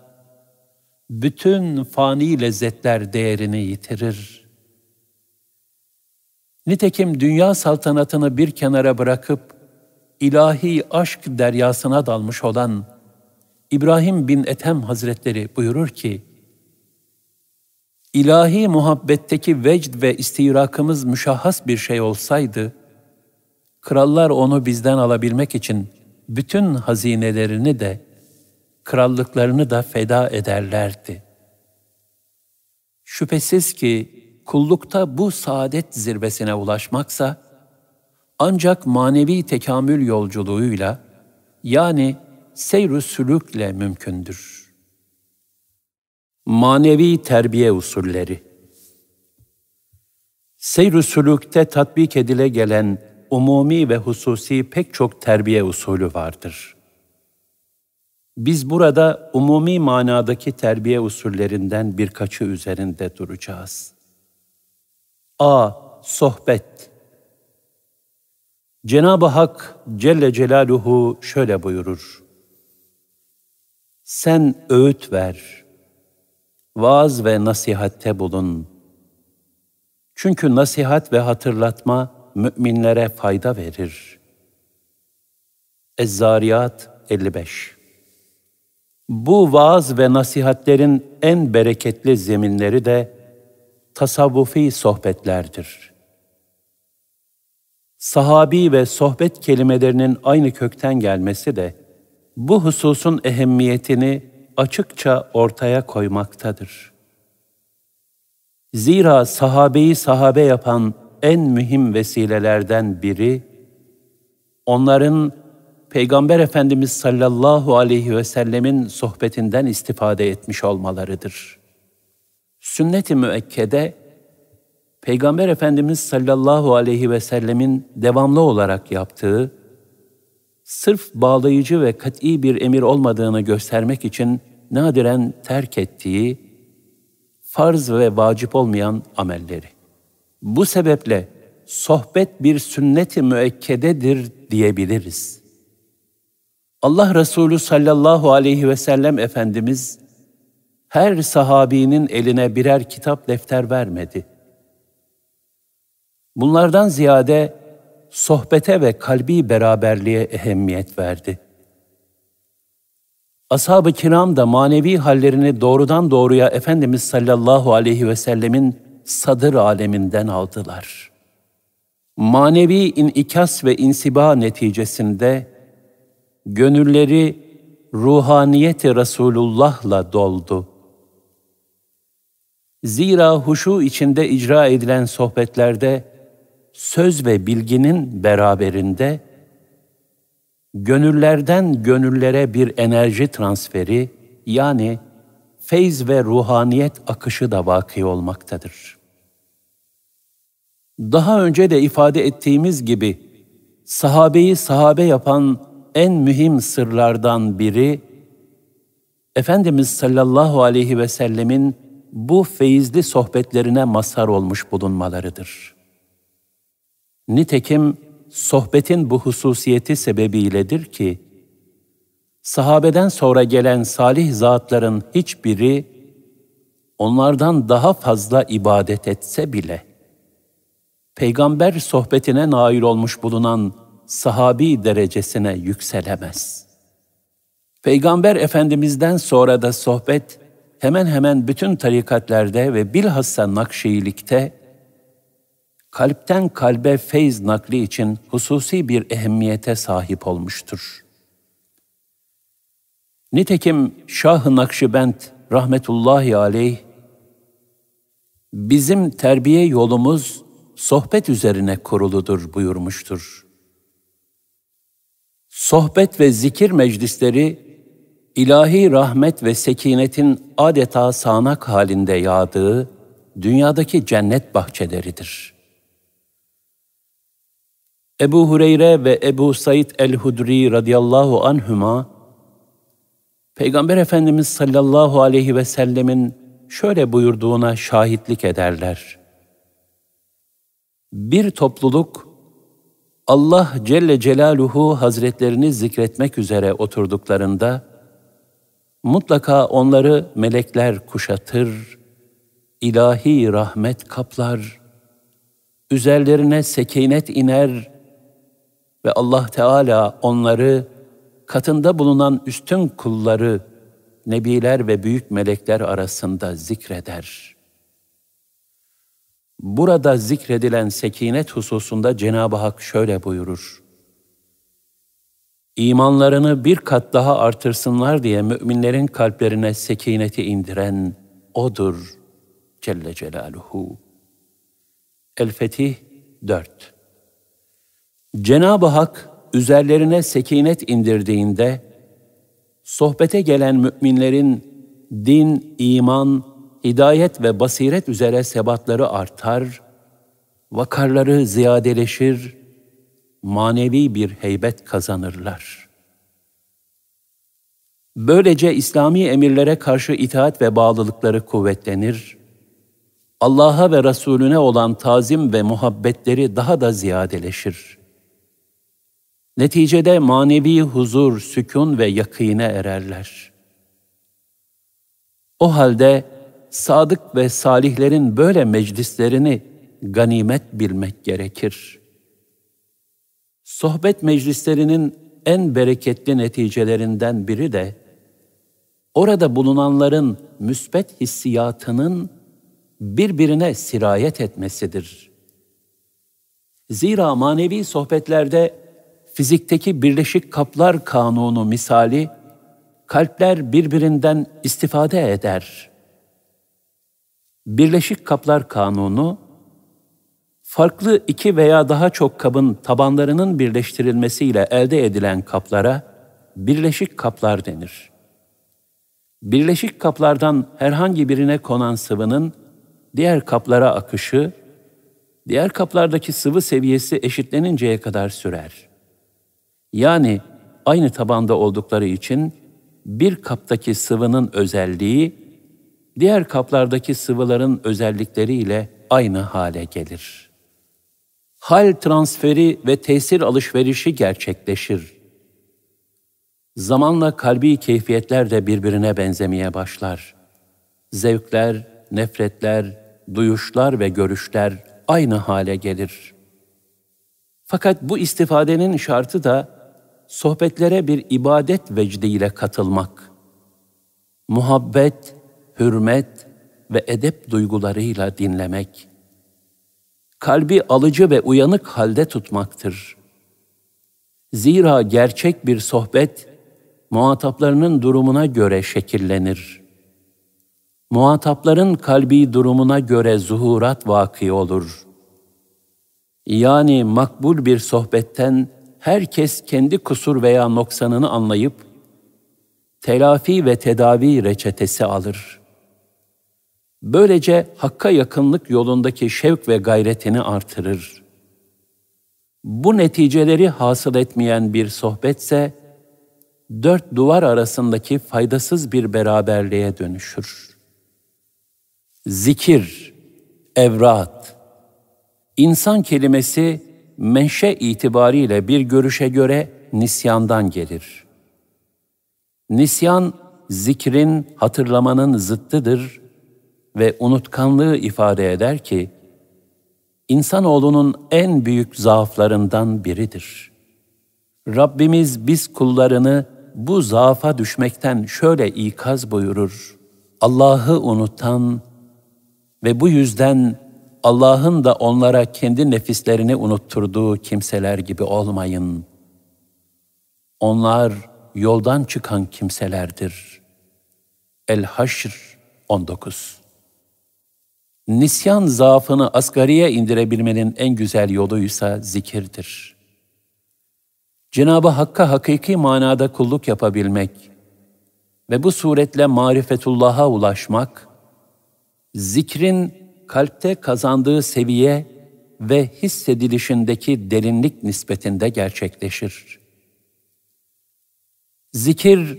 bütün fani lezzetler değerini yitirir. Nitekim dünya saltanatını bir kenara bırakıp ilahi aşk deryasına dalmış olan İbrahim bin Ethem Hazretleri buyurur ki, İlahi muhabbetteki vecd ve istirakımız müşahhas bir şey olsaydı, krallar onu bizden alabilmek için bütün hazinelerini de, krallıklarını da feda ederlerdi. Şüphesiz ki kullukta bu saadet zirvesine ulaşmaksa, ancak manevi tekamül yolculuğuyla, yani seyr-ü sülükle mümkündür.'' Manevi Terbiye Usulleri Seyr-i sülükte tatbik edile gelen umumi ve hususi pek çok terbiye usulü vardır. Biz burada umumi manadaki terbiye usullerinden birkaçı üzerinde duracağız. A. Sohbet Cenab-ı Hak Celle Celaluhu şöyle buyurur. Sen öğüt ver.'' vaaz ve nasihatte bulun. Çünkü nasihat ve hatırlatma müminlere fayda verir. Ezzariyat 55 Bu vaaz ve nasihatlerin en bereketli zeminleri de tasavvufi sohbetlerdir. Sahabi ve sohbet kelimelerinin aynı kökten gelmesi de bu hususun ehemmiyetini açıkça ortaya koymaktadır. Zira sahabeyi sahabe yapan en mühim vesilelerden biri, onların Peygamber Efendimiz sallallahu aleyhi ve sellemin sohbetinden istifade etmiş olmalarıdır. Sünnet-i müekkede, Peygamber Efendimiz sallallahu aleyhi ve sellemin devamlı olarak yaptığı sırf bağlayıcı ve kat'i bir emir olmadığını göstermek için nadiren terk ettiği farz ve vacip olmayan amelleri. Bu sebeple sohbet bir sünnet-i müekkededir diyebiliriz. Allah Resulü sallallahu aleyhi ve sellem Efendimiz her sahabinin eline birer kitap defter vermedi. Bunlardan ziyade sohbete ve kalbi beraberliğe ehemmiyet verdi. Ashab-ı kiram da manevi hallerini doğrudan doğruya Efendimiz sallallahu aleyhi ve sellemin sadır aleminden aldılar. Manevi inikas ve insiba neticesinde gönülleri ruhaniyeti Resulullah'la doldu. Zira huşu içinde icra edilen sohbetlerde söz ve bilginin beraberinde gönüllerden gönüllere bir enerji transferi yani feyz ve ruhaniyet akışı da vaki olmaktadır. Daha önce de ifade ettiğimiz gibi sahabeyi sahabe yapan en mühim sırlardan biri Efendimiz sallallahu aleyhi ve sellemin bu feyizli sohbetlerine mazhar olmuş bulunmalarıdır.'' Nitekim sohbetin bu hususiyeti sebebiyledir ki, sahabeden sonra gelen salih zatların hiçbiri, onlardan daha fazla ibadet etse bile, peygamber sohbetine nail olmuş bulunan sahabi derecesine yükselemez. Peygamber Efendimiz'den sonra da sohbet, hemen hemen bütün tarikatlerde ve bilhassa nakşilikte kalpten kalbe feyz nakli için hususi bir ehemmiyete sahip olmuştur. Nitekim Şah-ı Nakşibend rahmetullahi aleyh, bizim terbiye yolumuz sohbet üzerine kuruludur buyurmuştur. Sohbet ve zikir meclisleri, ilahi rahmet ve sekinetin adeta sağanak halinde yağdığı dünyadaki cennet bahçeleridir.'' Ebu Hureyre ve Ebu Said el-Hudri radıyallahu anhüma, Peygamber Efendimiz sallallahu aleyhi ve sellemin şöyle buyurduğuna şahitlik ederler. Bir topluluk, Allah Celle Celaluhu Hazretlerini zikretmek üzere oturduklarında, mutlaka onları melekler kuşatır, ilahi rahmet kaplar, üzerlerine sekinet iner, ve Allah Teala onları katında bulunan üstün kulları nebiler ve büyük melekler arasında zikreder. Burada zikredilen sekinet hususunda Cenab-ı Hak şöyle buyurur. İmanlarını bir kat daha artırsınlar diye müminlerin kalplerine sekineti indiren O'dur Celle Celaluhu. El-Fetih 4 Cenab-ı Hak üzerlerine sekinet indirdiğinde, sohbete gelen müminlerin din, iman, hidayet ve basiret üzere sebatları artar, vakarları ziyadeleşir, manevi bir heybet kazanırlar. Böylece İslami emirlere karşı itaat ve bağlılıkları kuvvetlenir, Allah'a ve Resulüne olan tazim ve muhabbetleri daha da ziyadeleşir.'' Neticede manevi huzur, sükun ve yakine ererler. O halde sadık ve salihlerin böyle meclislerini ganimet bilmek gerekir. Sohbet meclislerinin en bereketli neticelerinden biri de orada bulunanların müsbet hissiyatının birbirine sirayet etmesidir. Zira manevi sohbetlerde fizikteki birleşik kaplar kanunu misali kalpler birbirinden istifade eder. Birleşik kaplar kanunu farklı iki veya daha çok kabın tabanlarının birleştirilmesiyle elde edilen kaplara birleşik kaplar denir. Birleşik kaplardan herhangi birine konan sıvının diğer kaplara akışı, diğer kaplardaki sıvı seviyesi eşitleninceye kadar sürer. Yani aynı tabanda oldukları için bir kaptaki sıvının özelliği diğer kaplardaki sıvıların özellikleriyle aynı hale gelir. Hal transferi ve tesir alışverişi gerçekleşir. Zamanla kalbi keyfiyetler de birbirine benzemeye başlar. Zevkler, nefretler, duyuşlar ve görüşler aynı hale gelir. Fakat bu istifadenin şartı da sohbetlere bir ibadet vecdiyle katılmak, muhabbet, hürmet ve edep duygularıyla dinlemek, kalbi alıcı ve uyanık halde tutmaktır. Zira gerçek bir sohbet, muhataplarının durumuna göre şekillenir. Muhatapların kalbi durumuna göre zuhurat vakı olur. Yani makbul bir sohbetten herkes kendi kusur veya noksanını anlayıp telafi ve tedavi reçetesi alır. Böylece hakka yakınlık yolundaki şevk ve gayretini artırır. Bu neticeleri hasıl etmeyen bir sohbetse dört duvar arasındaki faydasız bir beraberliğe dönüşür. Zikir, evrat, insan kelimesi menşe itibariyle bir görüşe göre nisyandan gelir. Nisyan, zikrin, hatırlamanın zıttıdır ve unutkanlığı ifade eder ki, insanoğlunun en büyük zaaflarından biridir. Rabbimiz biz kullarını bu zaafa düşmekten şöyle ikaz buyurur. Allah'ı unutan ve bu yüzden Allah'ın da onlara kendi nefislerini unutturduğu kimseler gibi olmayın. Onlar yoldan çıkan kimselerdir. El-Haşr 19 Nisyan zaafını asgariye indirebilmenin en güzel yoluysa zikirdir. Cenab-ı Hakk'a hakiki manada kulluk yapabilmek ve bu suretle marifetullah'a ulaşmak, zikrin kalpte kazandığı seviye ve hissedilişindeki derinlik nispetinde gerçekleşir. Zikir,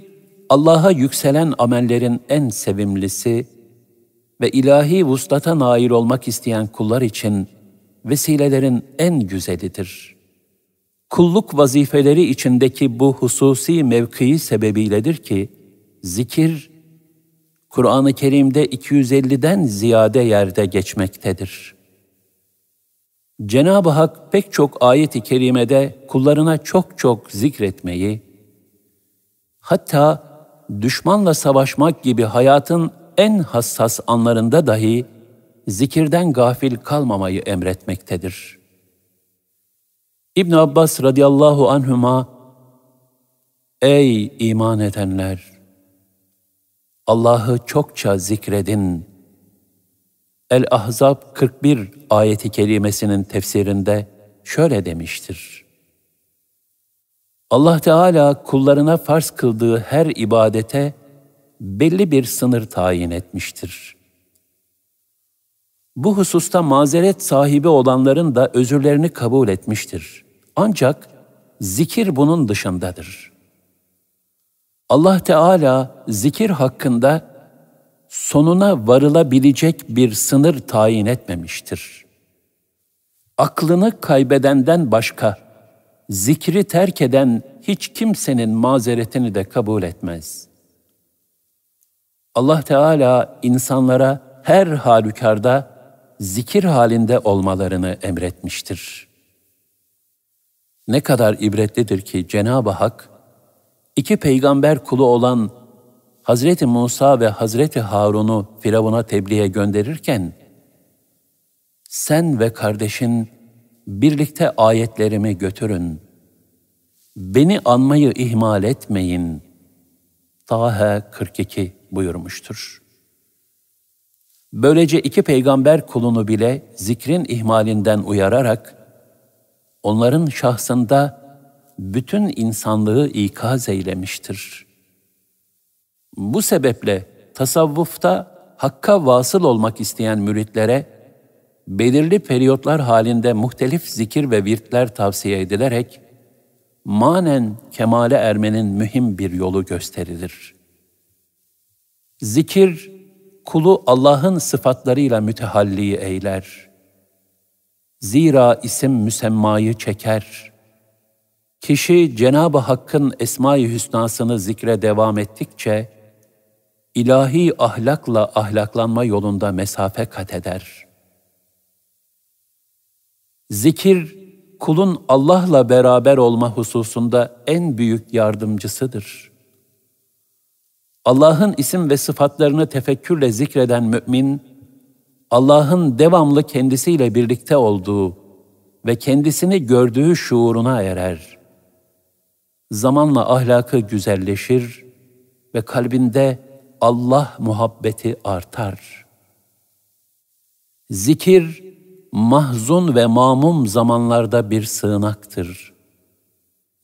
Allah'a yükselen amellerin en sevimlisi ve ilahi vuslata nail olmak isteyen kullar için vesilelerin en güzelidir. Kulluk vazifeleri içindeki bu hususi mevkii sebebiyledir ki, zikir, Kur'an-ı Kerim'de 250'den ziyade yerde geçmektedir. Cenab-ı Hak pek çok ayet-i kerimede kullarına çok çok zikretmeyi, hatta düşmanla savaşmak gibi hayatın en hassas anlarında dahi zikirden gafil kalmamayı emretmektedir. İbn Abbas radıyallahu anhuma Ey iman edenler Allah'ı çokça zikredin. El-Ahzab 41 ayeti kelimesinin tefsirinde şöyle demiştir. Allah Teala kullarına farz kıldığı her ibadete belli bir sınır tayin etmiştir. Bu hususta mazeret sahibi olanların da özürlerini kabul etmiştir. Ancak zikir bunun dışındadır.'' Allah Teala zikir hakkında sonuna varılabilecek bir sınır tayin etmemiştir. Aklını kaybedenden başka zikri terk eden hiç kimsenin mazeretini de kabul etmez. Allah Teala insanlara her halükarda zikir halinde olmalarını emretmiştir. Ne kadar ibretlidir ki Cenab-ı Hak iki peygamber kulu olan Hazreti Musa ve Hazreti Harun'u Firavun'a tebliğe gönderirken, sen ve kardeşin birlikte ayetlerimi götürün. Beni anmayı ihmal etmeyin. Taha 42 buyurmuştur. Böylece iki peygamber kulunu bile zikrin ihmalinden uyararak, onların şahsında bütün insanlığı ikaz eylemiştir. Bu sebeple tasavvufta hakka vasıl olmak isteyen müritlere belirli periyotlar halinde muhtelif zikir ve virtler tavsiye edilerek manen kemale ermenin mühim bir yolu gösterilir. Zikir, kulu Allah'ın sıfatlarıyla mütehalli eyler. Zira isim müsemmayı çeker.'' Kişi Cenab-ı Hakk'ın Esma-i Hüsnasını zikre devam ettikçe, ilahi ahlakla ahlaklanma yolunda mesafe kat eder. Zikir, kulun Allah'la beraber olma hususunda en büyük yardımcısıdır. Allah'ın isim ve sıfatlarını tefekkürle zikreden mümin, Allah'ın devamlı kendisiyle birlikte olduğu ve kendisini gördüğü şuuruna erer zamanla ahlakı güzelleşir ve kalbinde Allah muhabbeti artar. Zikir, mahzun ve mamum zamanlarda bir sığınaktır.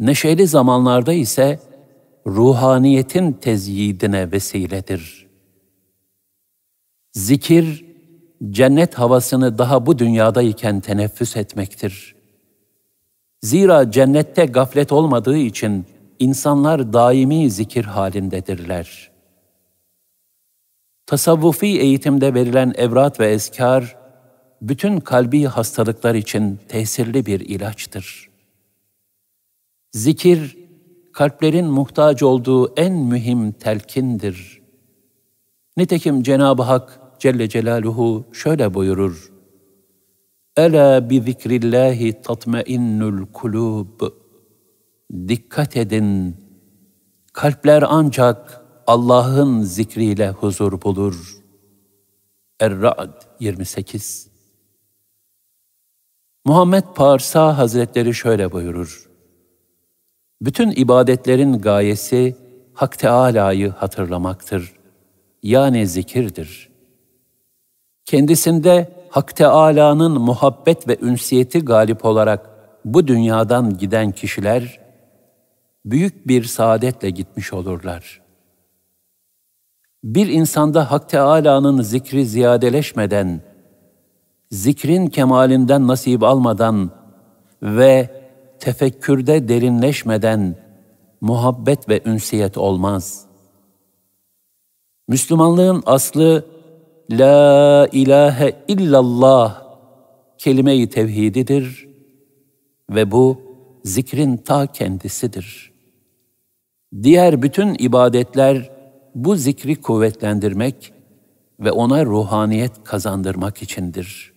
Neşeli zamanlarda ise ruhaniyetin tezyidine vesiledir. Zikir, cennet havasını daha bu dünyadayken teneffüs etmektir.'' Zira cennette gaflet olmadığı için insanlar daimi zikir halindedirler. Tasavvufi eğitimde verilen evrat ve eskar, bütün kalbi hastalıklar için tesirli bir ilaçtır. Zikir, kalplerin muhtaç olduğu en mühim telkindir. Nitekim Cenab-ı Hak Celle Celaluhu şöyle buyurur. Ela bi zikrillahi tatmainnul kulub. Dikkat edin. Kalpler ancak Allah'ın zikriyle huzur bulur. Er-Ra'd 28 Muhammed Parsa Hazretleri şöyle buyurur. Bütün ibadetlerin gayesi Hak Teâlâ'yı hatırlamaktır. Yani zikirdir. Kendisinde Hak Teâlâ'nın muhabbet ve ünsiyeti galip olarak bu dünyadan giden kişiler, büyük bir saadetle gitmiş olurlar. Bir insanda Hak Teâlâ'nın zikri ziyadeleşmeden, zikrin kemalinden nasip almadan ve tefekkürde derinleşmeden muhabbet ve ünsiyet olmaz. Müslümanlığın aslı, La ilahe illallah kelime-i tevhididir ve bu zikrin ta kendisidir. Diğer bütün ibadetler bu zikri kuvvetlendirmek ve ona ruhaniyet kazandırmak içindir.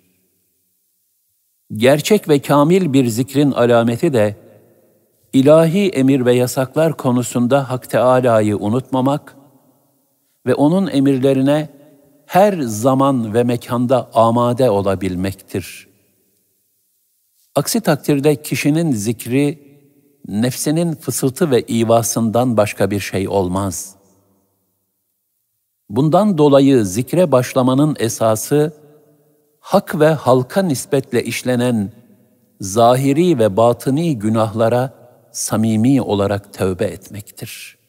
Gerçek ve kamil bir zikrin alameti de ilahi emir ve yasaklar konusunda Hak Teâlâ'yı unutmamak ve onun emirlerine her zaman ve mekanda amade olabilmektir. Aksi takdirde kişinin zikri nefsinin fısıltı ve ivasından başka bir şey olmaz. Bundan dolayı zikre başlamanın esası hak ve halka nispetle işlenen zahiri ve batıni günahlara samimi olarak tövbe etmektir.''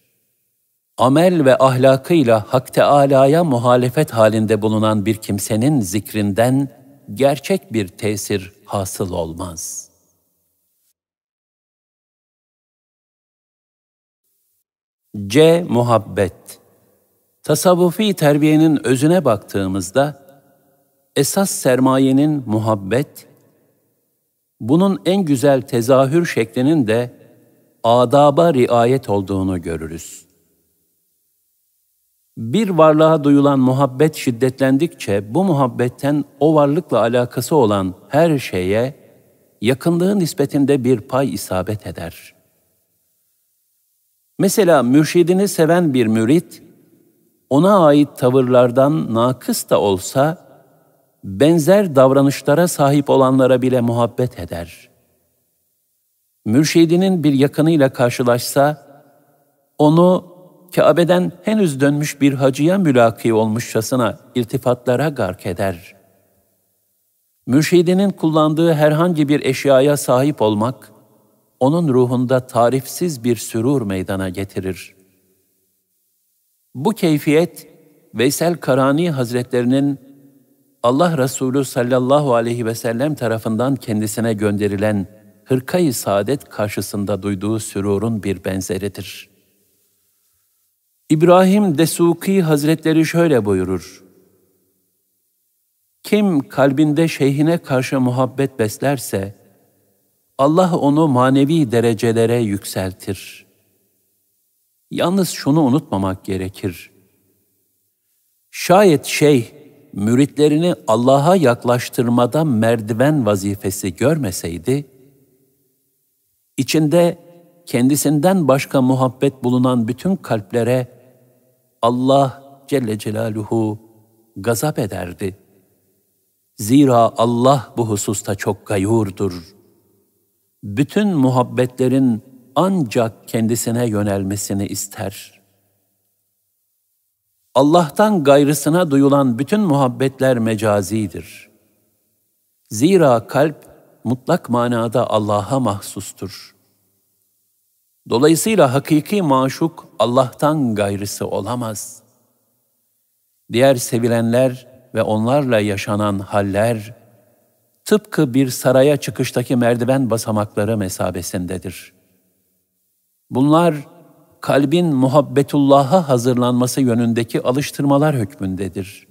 amel ve ahlakıyla Hak Teâlâ'ya muhalefet halinde bulunan bir kimsenin zikrinden gerçek bir tesir hasıl olmaz. C. Muhabbet Tasavvufi terbiyenin özüne baktığımızda, esas sermayenin muhabbet, bunun en güzel tezahür şeklinin de adaba riayet olduğunu görürüz. Bir varlığa duyulan muhabbet şiddetlendikçe bu muhabbetten o varlıkla alakası olan her şeye yakınlığın nispetinde bir pay isabet eder. Mesela mürşidini seven bir mürit, ona ait tavırlardan nakıs da olsa, benzer davranışlara sahip olanlara bile muhabbet eder. Mürşidinin bir yakınıyla karşılaşsa, onu Kabe'den henüz dönmüş bir hacıya mülaki olmuşçasına irtifatlara gark eder. Mürşidinin kullandığı herhangi bir eşyaya sahip olmak, onun ruhunda tarifsiz bir sürur meydana getirir. Bu keyfiyet, Veysel Karani Hazretlerinin Allah Resulü sallallahu aleyhi ve sellem tarafından kendisine gönderilen hırkayı saadet karşısında duyduğu sürurun bir benzeridir.'' İbrahim Desuki Hazretleri şöyle buyurur. Kim kalbinde şeyhine karşı muhabbet beslerse, Allah onu manevi derecelere yükseltir. Yalnız şunu unutmamak gerekir. Şayet şeyh, müritlerini Allah'a yaklaştırmada merdiven vazifesi görmeseydi, içinde kendisinden başka muhabbet bulunan bütün kalplere Allah Celle Celaluhu gazap ederdi. Zira Allah bu hususta çok gayurdur. Bütün muhabbetlerin ancak kendisine yönelmesini ister. Allah'tan gayrısına duyulan bütün muhabbetler mecazidir. Zira kalp mutlak manada Allah'a mahsustur.'' Dolayısıyla hakiki maşuk Allah'tan gayrısı olamaz. Diğer sevilenler ve onlarla yaşanan haller tıpkı bir saraya çıkıştaki merdiven basamakları mesabesindedir. Bunlar kalbin muhabbetullah'a hazırlanması yönündeki alıştırmalar hükmündedir.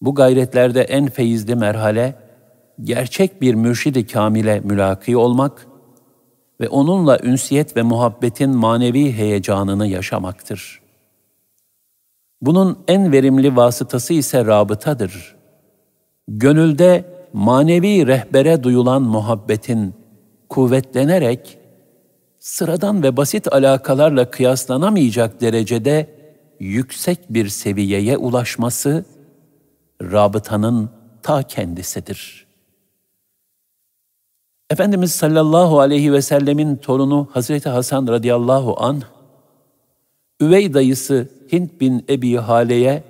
Bu gayretlerde en feyizli merhale gerçek bir mürşidi kamile mülaki olmak ve onunla ünsiyet ve muhabbetin manevi heyecanını yaşamaktır. Bunun en verimli vasıtası ise rabıtadır. Gönülde manevi rehbere duyulan muhabbetin kuvvetlenerek sıradan ve basit alakalarla kıyaslanamayacak derecede yüksek bir seviyeye ulaşması rabıtanın ta kendisidir.'' Efendimiz sallallahu aleyhi ve sellemin torunu Hazreti Hasan radıyallahu an üvey dayısı Hint bin Ebi Hale'ye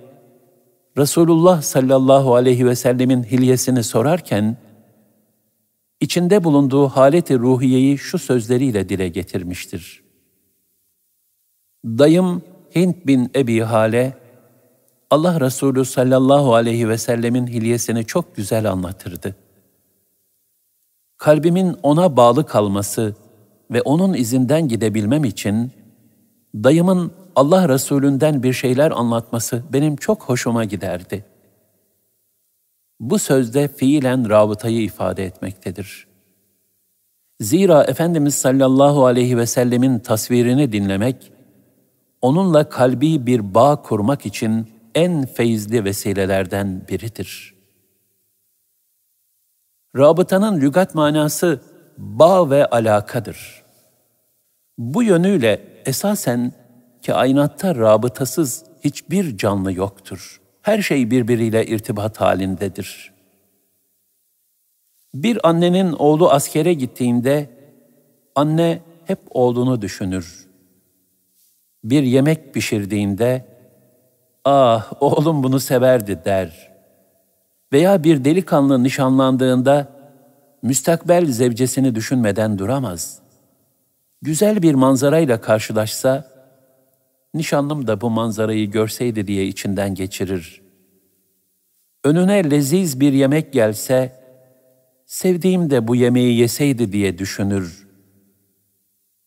Resulullah sallallahu aleyhi ve sellemin hilyesini sorarken içinde bulunduğu haleti ruhiyeyi şu sözleriyle dile getirmiştir. Dayım Hint bin Ebi Hale Allah Resulü sallallahu aleyhi ve sellemin hilyesini çok güzel anlatırdı.'' kalbimin ona bağlı kalması ve onun izinden gidebilmem için dayımın Allah Resulünden bir şeyler anlatması benim çok hoşuma giderdi. Bu sözde fiilen rabıtayı ifade etmektedir. Zira Efendimiz sallallahu aleyhi ve sellemin tasvirini dinlemek, onunla kalbi bir bağ kurmak için en feyizli vesilelerden biridir.'' Rabıtanın lügat manası bağ ve alakadır. Bu yönüyle esasen kainatta rabıtasız hiçbir canlı yoktur. Her şey birbiriyle irtibat halindedir. Bir annenin oğlu askere gittiğinde anne hep oğlunu düşünür. Bir yemek pişirdiğinde "Ah, oğlum bunu severdi." der veya bir delikanlı nişanlandığında müstakbel zevcesini düşünmeden duramaz. Güzel bir manzarayla karşılaşsa, nişanlım da bu manzarayı görseydi diye içinden geçirir. Önüne leziz bir yemek gelse, sevdiğim de bu yemeği yeseydi diye düşünür.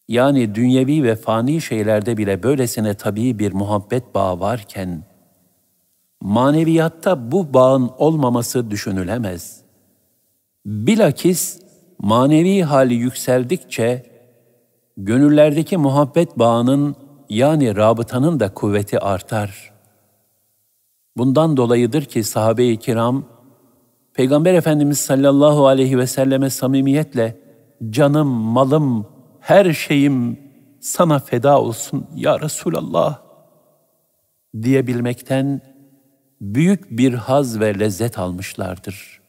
Yani dünyevi ve fani şeylerde bile böylesine tabii bir muhabbet bağı varken, maneviyatta bu bağın olmaması düşünülemez. Bilakis manevi hali yükseldikçe gönüllerdeki muhabbet bağının yani rabıtanın da kuvveti artar. Bundan dolayıdır ki sahabe-i kiram Peygamber Efendimiz sallallahu aleyhi ve selleme samimiyetle canım, malım, her şeyim sana feda olsun ya Resulallah diyebilmekten büyük bir haz ve lezzet almışlardır.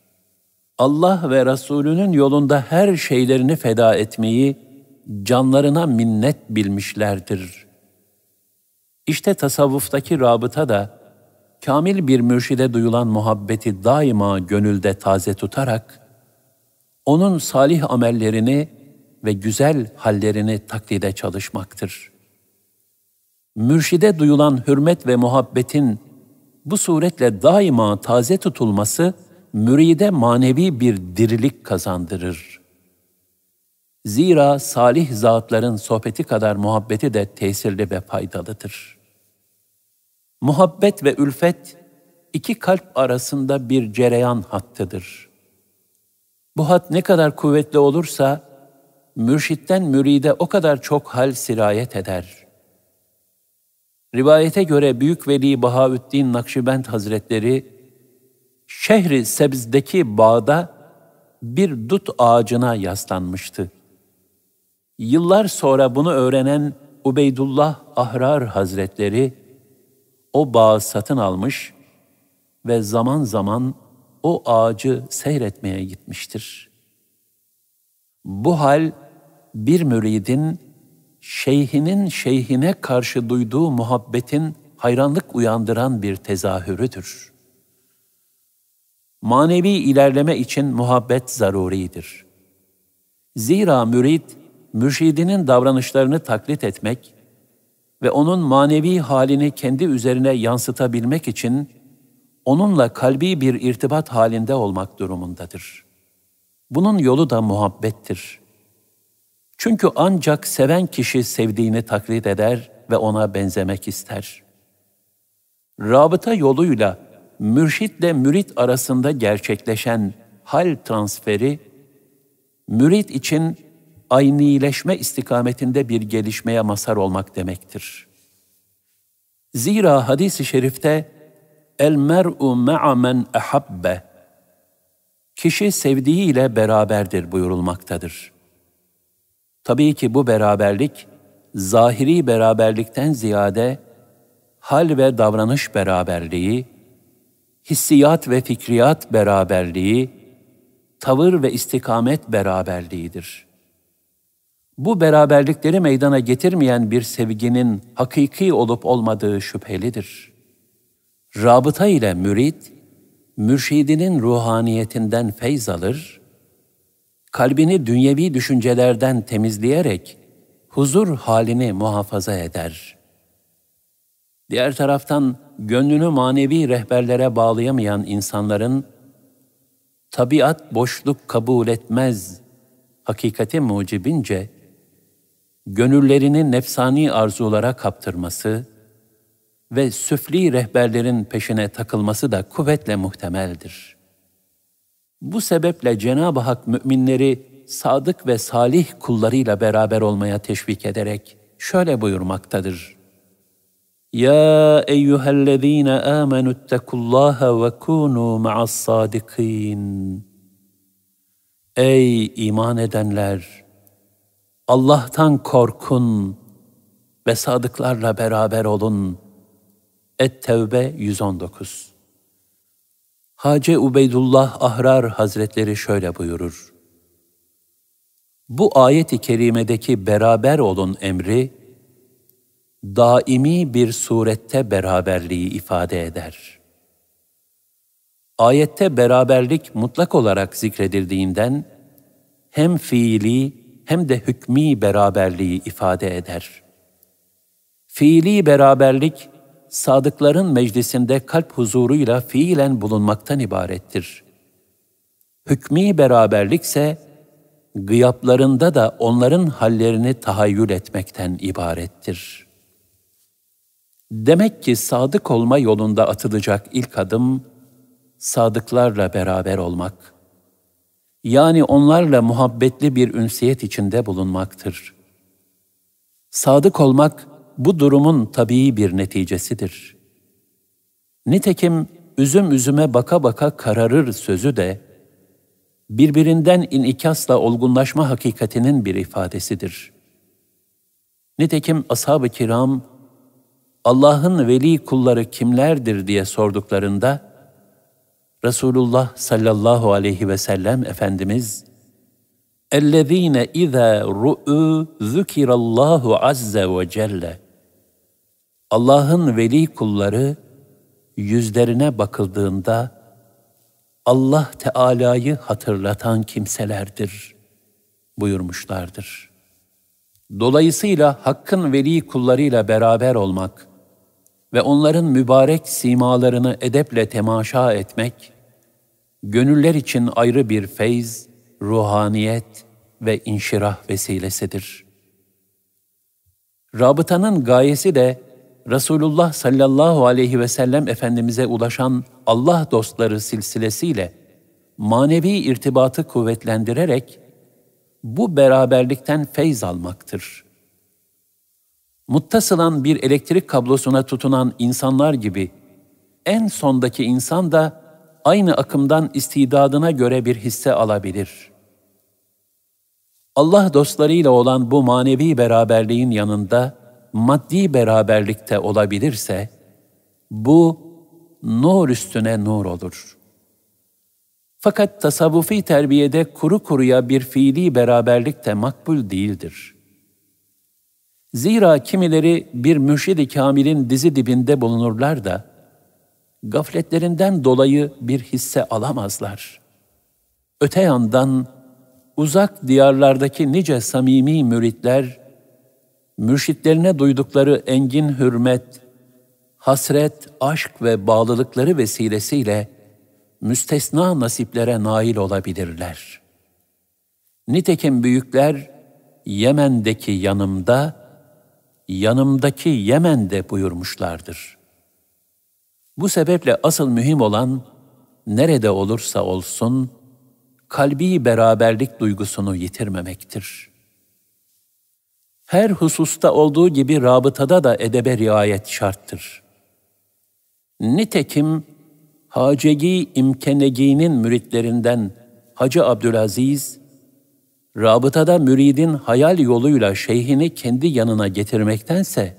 Allah ve Resulünün yolunda her şeylerini feda etmeyi canlarına minnet bilmişlerdir. İşte tasavvuftaki rabıta da kamil bir mürşide duyulan muhabbeti daima gönülde taze tutarak onun salih amellerini ve güzel hallerini taklide çalışmaktır. Mürşide duyulan hürmet ve muhabbetin bu suretle daima taze tutulması müride manevi bir dirilik kazandırır. Zira salih zatların sohbeti kadar muhabbeti de tesirli ve faydalıdır. Muhabbet ve ülfet iki kalp arasında bir cereyan hattıdır. Bu hat ne kadar kuvvetli olursa mürşitten müride o kadar çok hal sirayet eder.'' Rivayete göre Büyük Veli Bahaüddin Nakşibend Hazretleri, şehri Sebz'deki bağda bir dut ağacına yaslanmıştı. Yıllar sonra bunu öğrenen Ubeydullah Ahrar Hazretleri, o bağı satın almış ve zaman zaman o ağacı seyretmeye gitmiştir. Bu hal bir müridin şeyhinin şeyhine karşı duyduğu muhabbetin hayranlık uyandıran bir tezahürüdür. Manevi ilerleme için muhabbet zaruridir. Zira mürid, mürşidinin davranışlarını taklit etmek ve onun manevi halini kendi üzerine yansıtabilmek için onunla kalbi bir irtibat halinde olmak durumundadır. Bunun yolu da muhabbettir.'' Çünkü ancak seven kişi sevdiğini taklit eder ve ona benzemek ister. Rabıta yoluyla mürşitle mürit arasında gerçekleşen hal transferi, mürit için aynileşme istikametinde bir gelişmeye masar olmak demektir. Zira hadis-i şerifte el mer'u ma'a men ahabbe kişi sevdiğiyle beraberdir buyurulmaktadır. Tabii ki bu beraberlik zahiri beraberlikten ziyade hal ve davranış beraberliği, hissiyat ve fikriyat beraberliği, tavır ve istikamet beraberliğidir. Bu beraberlikleri meydana getirmeyen bir sevginin hakiki olup olmadığı şüphelidir. Rabıta ile mürit, mürşidinin ruhaniyetinden feyz alır, kalbini dünyevi düşüncelerden temizleyerek huzur halini muhafaza eder. Diğer taraftan gönlünü manevi rehberlere bağlayamayan insanların tabiat boşluk kabul etmez hakikati mucibince gönüllerini nefsani arzulara kaptırması ve süfli rehberlerin peşine takılması da kuvvetle muhtemeldir.'' Bu sebeple Cenab-ı Hak müminleri sadık ve salih kullarıyla beraber olmaya teşvik ederek şöyle buyurmaktadır. Ya eyyühellezîne âmenuttekullâhe ve kûnû ma'as-sâdikîn. Ey iman edenler! Allah'tan korkun ve sadıklarla beraber olun. Et-Tevbe 119 Hacı Ubeydullah Ahrar Hazretleri şöyle buyurur. Bu ayet-i kerimedeki beraber olun emri, daimi bir surette beraberliği ifade eder. Ayette beraberlik mutlak olarak zikredildiğinden, hem fiili hem de hükmi beraberliği ifade eder. Fiili beraberlik, sadıkların meclisinde kalp huzuruyla fiilen bulunmaktan ibarettir. Hükmi beraberlikse gıyaplarında da onların hallerini tahayyül etmekten ibarettir. Demek ki sadık olma yolunda atılacak ilk adım sadıklarla beraber olmak. Yani onlarla muhabbetli bir ünsiyet içinde bulunmaktır. Sadık olmak bu durumun tabii bir neticesidir. Nitekim üzüm üzüme baka baka kararır sözü de birbirinden inikasla olgunlaşma hakikatinin bir ifadesidir. Nitekim ashab-ı kiram Allah'ın veli kulları kimlerdir diye sorduklarında Resulullah sallallahu aleyhi ve sellem Efendimiz اَلَّذ۪ينَ اِذَا رُؤُوا ذُكِرَ اللّٰهُ عَزَّ وَجَلَّ Allah'ın veli kulları yüzlerine bakıldığında Allah Teala'yı hatırlatan kimselerdir buyurmuşlardır. Dolayısıyla Hakk'ın veli kullarıyla beraber olmak ve onların mübarek simalarını edeple temaşa etmek, gönüller için ayrı bir feyz, ruhaniyet ve inşirah vesilesidir. Rabıtanın gayesi de Resulullah sallallahu aleyhi ve sellem Efendimiz'e ulaşan Allah dostları silsilesiyle manevi irtibatı kuvvetlendirerek bu beraberlikten feyz almaktır. Muttasılan bir elektrik kablosuna tutunan insanlar gibi en sondaki insan da aynı akımdan istidadına göre bir hisse alabilir. Allah dostlarıyla olan bu manevi beraberliğin yanında, maddi beraberlikte olabilirse, bu nur üstüne nur olur. Fakat tasavvufi terbiyede kuru kuruya bir fiili beraberlik de makbul değildir. Zira kimileri bir mürşid-i kamilin dizi dibinde bulunurlar da, gafletlerinden dolayı bir hisse alamazlar. Öte yandan uzak diyarlardaki nice samimi müritler, mürşitlerine duydukları engin hürmet, hasret, aşk ve bağlılıkları vesilesiyle müstesna nasiplere nail olabilirler. Nitekim büyükler Yemen'deki yanımda, yanımdaki Yemen'de buyurmuşlardır. Bu sebeple asıl mühim olan nerede olursa olsun kalbi beraberlik duygusunu yitirmemektir.'' her hususta olduğu gibi rabıtada da edebe riayet şarttır. Nitekim Hacegi İmkenegi'nin müritlerinden Hacı Abdülaziz, rabıtada müridin hayal yoluyla şeyhini kendi yanına getirmektense,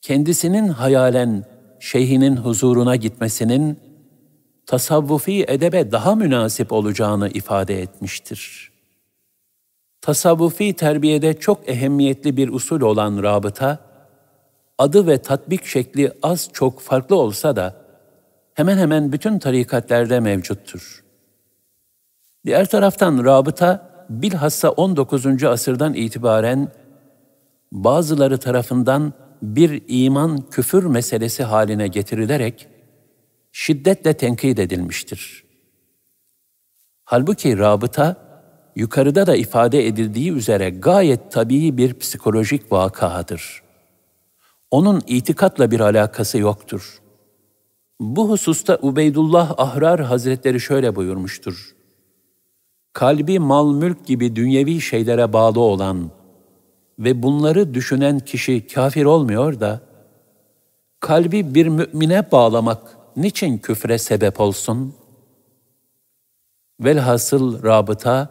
kendisinin hayalen şeyhinin huzuruna gitmesinin tasavvufi edebe daha münasip olacağını ifade etmiştir.'' tasavvufi terbiyede çok ehemmiyetli bir usul olan rabıta, adı ve tatbik şekli az çok farklı olsa da hemen hemen bütün tarikatlerde mevcuttur. Diğer taraftan rabıta bilhassa 19. asırdan itibaren bazıları tarafından bir iman küfür meselesi haline getirilerek şiddetle tenkit edilmiştir. Halbuki rabıta yukarıda da ifade edildiği üzere gayet tabii bir psikolojik vakadır. Onun itikatla bir alakası yoktur. Bu hususta Ubeydullah Ahrar Hazretleri şöyle buyurmuştur. Kalbi mal mülk gibi dünyevi şeylere bağlı olan ve bunları düşünen kişi kafir olmuyor da, kalbi bir mümine bağlamak niçin küfre sebep olsun? Velhasıl rabıta,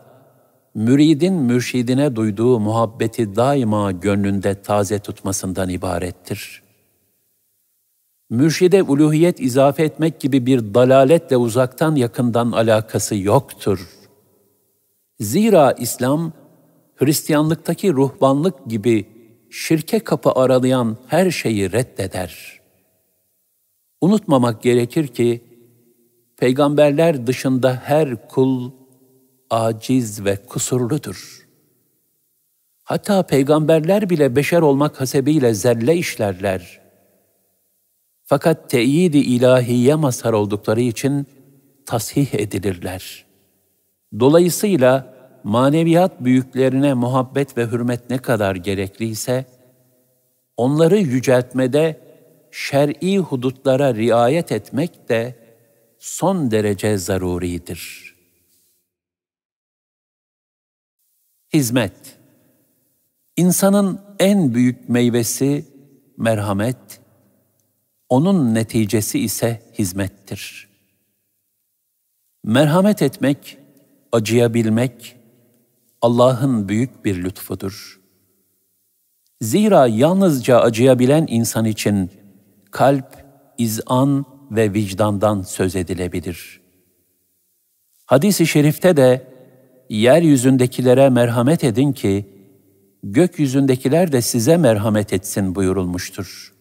müridin mürşidine duyduğu muhabbeti daima gönlünde taze tutmasından ibarettir. Mürşide uluhiyet izafe etmek gibi bir dalaletle uzaktan yakından alakası yoktur. Zira İslam, Hristiyanlıktaki ruhbanlık gibi şirke kapı aralayan her şeyi reddeder. Unutmamak gerekir ki, peygamberler dışında her kul aciz ve kusurludur. Hatta peygamberler bile beşer olmak hasebiyle zerre işlerler. Fakat teyidi ilahiye mazhar oldukları için tasih edilirler. Dolayısıyla maneviyat büyüklerine muhabbet ve hürmet ne kadar gerekliyse, onları yüceltmede şer'i hudutlara riayet etmek de son derece zaruridir.'' Hizmet İnsanın en büyük meyvesi merhamet, onun neticesi ise hizmettir. Merhamet etmek, acıyabilmek Allah'ın büyük bir lütfudur. Zira yalnızca acıyabilen insan için kalp, izan ve vicdandan söz edilebilir. Hadis-i şerifte de yeryüzündekilere merhamet edin ki, gökyüzündekiler de size merhamet etsin buyurulmuştur.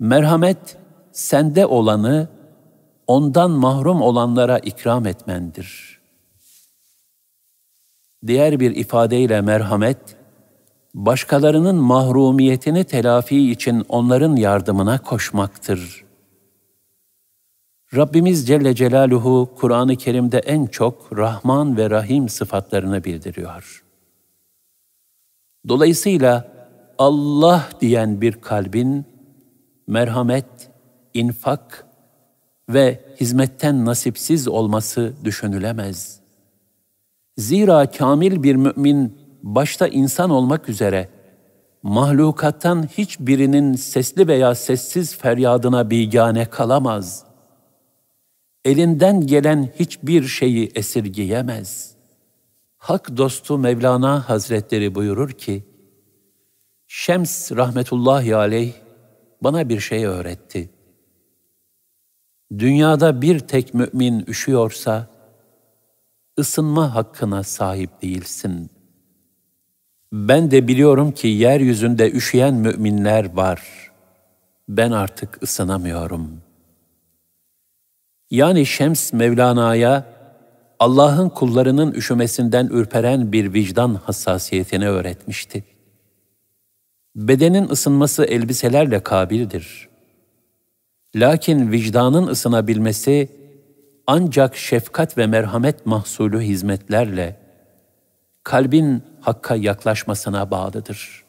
Merhamet, sende olanı, ondan mahrum olanlara ikram etmendir. Diğer bir ifadeyle merhamet, başkalarının mahrumiyetini telafi için onların yardımına koşmaktır.'' Rabbimiz Celle Celaluhu Kur'an-ı Kerim'de en çok Rahman ve Rahim sıfatlarını bildiriyor. Dolayısıyla Allah diyen bir kalbin merhamet, infak ve hizmetten nasipsiz olması düşünülemez. Zira kamil bir mümin başta insan olmak üzere mahlukattan hiçbirinin sesli veya sessiz feryadına bigane kalamaz.'' elinden gelen hiçbir şeyi esirgeyemez. Hak dostu Mevlana Hazretleri buyurur ki, Şems rahmetullahi aleyh bana bir şey öğretti. Dünyada bir tek mümin üşüyorsa, ısınma hakkına sahip değilsin. Ben de biliyorum ki yeryüzünde üşüyen müminler var. Ben artık ısınamıyorum.'' yani Şems Mevlana'ya Allah'ın kullarının üşümesinden ürperen bir vicdan hassasiyetini öğretmişti. Bedenin ısınması elbiselerle kabildir. Lakin vicdanın ısınabilmesi ancak şefkat ve merhamet mahsulü hizmetlerle, kalbin hakka yaklaşmasına bağlıdır.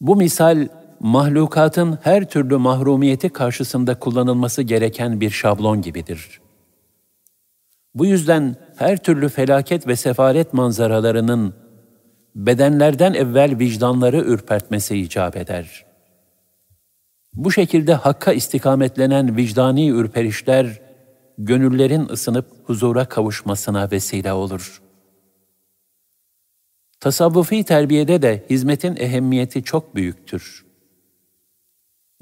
Bu misal mahlukatın her türlü mahrumiyeti karşısında kullanılması gereken bir şablon gibidir. Bu yüzden her türlü felaket ve sefaret manzaralarının bedenlerden evvel vicdanları ürpertmesi icap eder. Bu şekilde hakka istikametlenen vicdani ürperişler, gönüllerin ısınıp huzura kavuşmasına vesile olur. Tasavvufi terbiyede de hizmetin ehemmiyeti çok büyüktür.''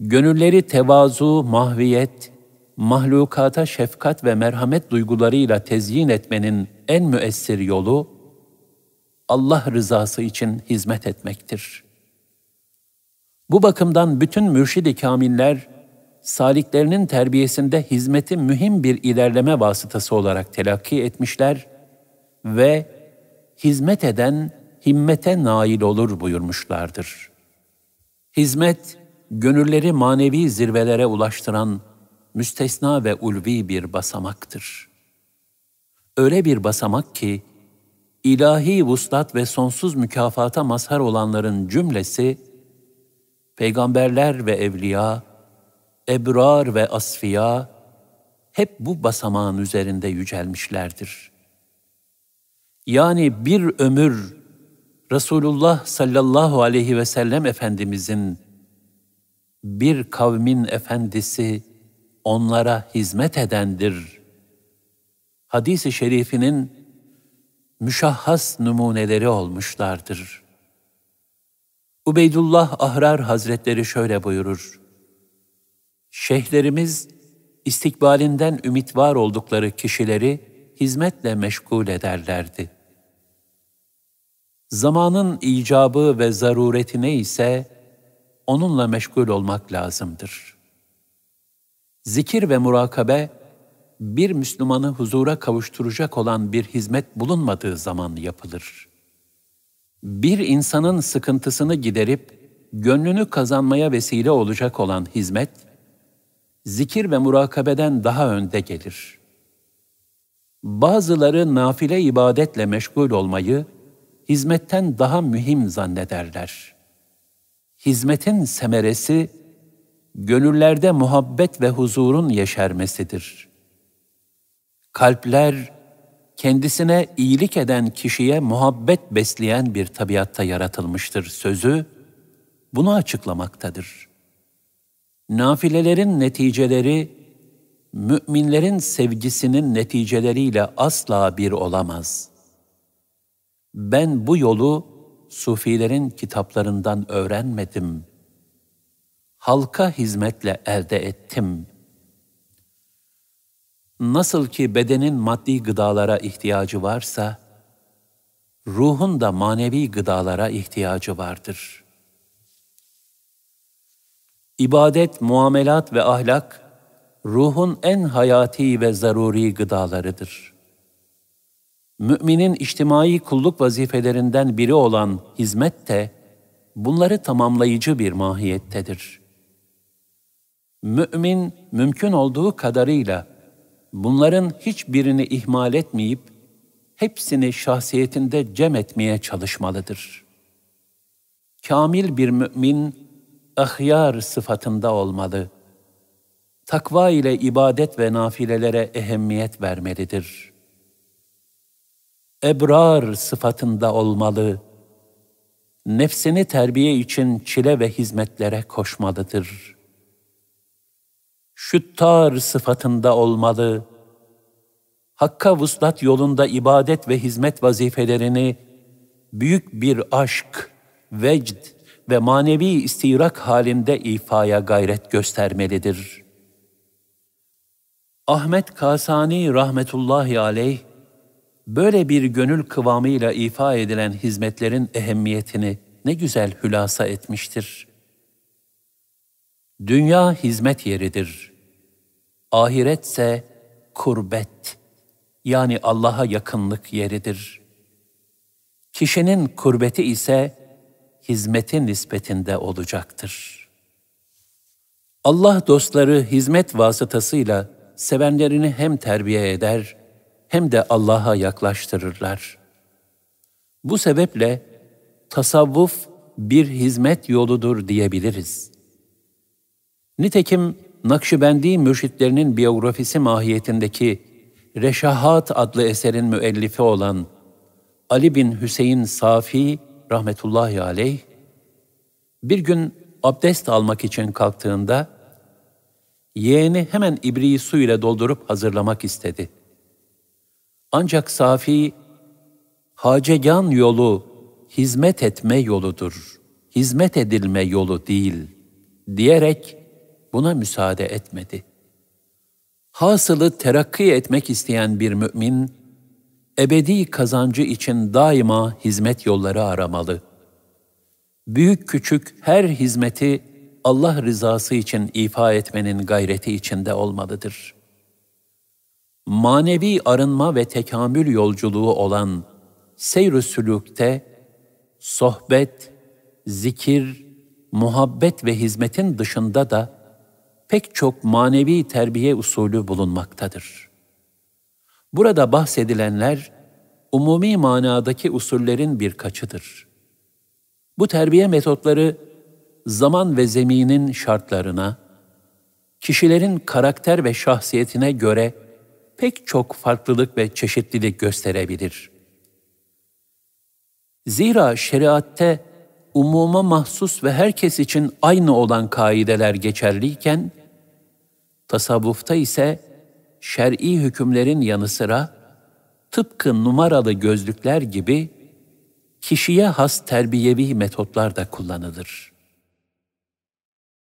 Gönülleri tevazu, mahviyet, mahlukata şefkat ve merhamet duygularıyla tezyin etmenin en müessir yolu, Allah rızası için hizmet etmektir. Bu bakımdan bütün mürşid-i kamiller, saliklerinin terbiyesinde hizmeti mühim bir ilerleme vasıtası olarak telakki etmişler ve hizmet eden himmete nail olur buyurmuşlardır. Hizmet, gönülleri manevi zirvelere ulaştıran müstesna ve ulvi bir basamaktır. Öyle bir basamak ki, ilahi vuslat ve sonsuz mükafata mazhar olanların cümlesi, peygamberler ve evliya, ebrar ve asfiya, hep bu basamağın üzerinde yücelmişlerdir. Yani bir ömür Resulullah sallallahu aleyhi ve sellem Efendimizin bir kavmin efendisi onlara hizmet edendir. Hadis-i şerifinin müşahhas numuneleri olmuşlardır. Ubeydullah Ahrar Hazretleri şöyle buyurur. Şeyhlerimiz istikbalinden ümit var oldukları kişileri hizmetle meşgul ederlerdi. Zamanın icabı ve zaruretine ise onunla meşgul olmak lazımdır. Zikir ve murakabe, bir Müslümanı huzura kavuşturacak olan bir hizmet bulunmadığı zaman yapılır. Bir insanın sıkıntısını giderip, gönlünü kazanmaya vesile olacak olan hizmet, zikir ve murakabeden daha önde gelir. Bazıları nafile ibadetle meşgul olmayı, hizmetten daha mühim zannederler.'' hizmetin semeresi gönüllerde muhabbet ve huzurun yeşermesidir. Kalpler kendisine iyilik eden kişiye muhabbet besleyen bir tabiatta yaratılmıştır sözü bunu açıklamaktadır. Nafilelerin neticeleri müminlerin sevgisinin neticeleriyle asla bir olamaz. Ben bu yolu sufilerin kitaplarından öğrenmedim. Halka hizmetle elde ettim. Nasıl ki bedenin maddi gıdalara ihtiyacı varsa, ruhun da manevi gıdalara ihtiyacı vardır. İbadet, muamelat ve ahlak, ruhun en hayati ve zaruri gıdalarıdır.'' Müminin içtimai kulluk vazifelerinden biri olan hizmet de bunları tamamlayıcı bir mahiyettedir. Mümin mümkün olduğu kadarıyla bunların hiçbirini ihmal etmeyip hepsini şahsiyetinde cem etmeye çalışmalıdır. Kamil bir mümin ahyar sıfatında olmalı. Takva ile ibadet ve nafilelere ehemmiyet vermelidir.'' ebrar sıfatında olmalı. Nefsini terbiye için çile ve hizmetlere koşmalıdır. Şüttar sıfatında olmalı. Hakka vuslat yolunda ibadet ve hizmet vazifelerini büyük bir aşk, vecd ve manevi istirak halinde ifaya gayret göstermelidir. Ahmet Kasani rahmetullahi aleyh böyle bir gönül kıvamıyla ifa edilen hizmetlerin ehemmiyetini ne güzel hülasa etmiştir. Dünya hizmet yeridir. Ahiretse kurbet yani Allah'a yakınlık yeridir. Kişinin kurbeti ise hizmetin nispetinde olacaktır. Allah dostları hizmet vasıtasıyla sevenlerini hem terbiye eder hem de Allah'a yaklaştırırlar. Bu sebeple tasavvuf bir hizmet yoludur diyebiliriz. Nitekim Nakşibendi mürşitlerinin biyografisi mahiyetindeki Reşahat adlı eserin müellifi olan Ali bin Hüseyin Safi rahmetullahi aleyh, bir gün abdest almak için kalktığında, yeğeni hemen ibriği su ile doldurup hazırlamak istedi. Ancak safi, hacegan yolu hizmet etme yoludur, hizmet edilme yolu değil diyerek buna müsaade etmedi. Hasılı terakki etmek isteyen bir mümin, ebedi kazancı için daima hizmet yolları aramalı. Büyük küçük her hizmeti Allah rızası için ifa etmenin gayreti içinde olmalıdır.'' manevi arınma ve tekamül yolculuğu olan seyr-ü sülükte sohbet, zikir, muhabbet ve hizmetin dışında da pek çok manevi terbiye usulü bulunmaktadır. Burada bahsedilenler umumi manadaki usullerin birkaçıdır. Bu terbiye metotları zaman ve zeminin şartlarına, kişilerin karakter ve şahsiyetine göre pek çok farklılık ve çeşitlilik gösterebilir. Zira şeriatte umuma mahsus ve herkes için aynı olan kaideler geçerliyken, tasavvufta ise şer'i hükümlerin yanı sıra tıpkı numaralı gözlükler gibi kişiye has terbiyevi metotlar da kullanılır.''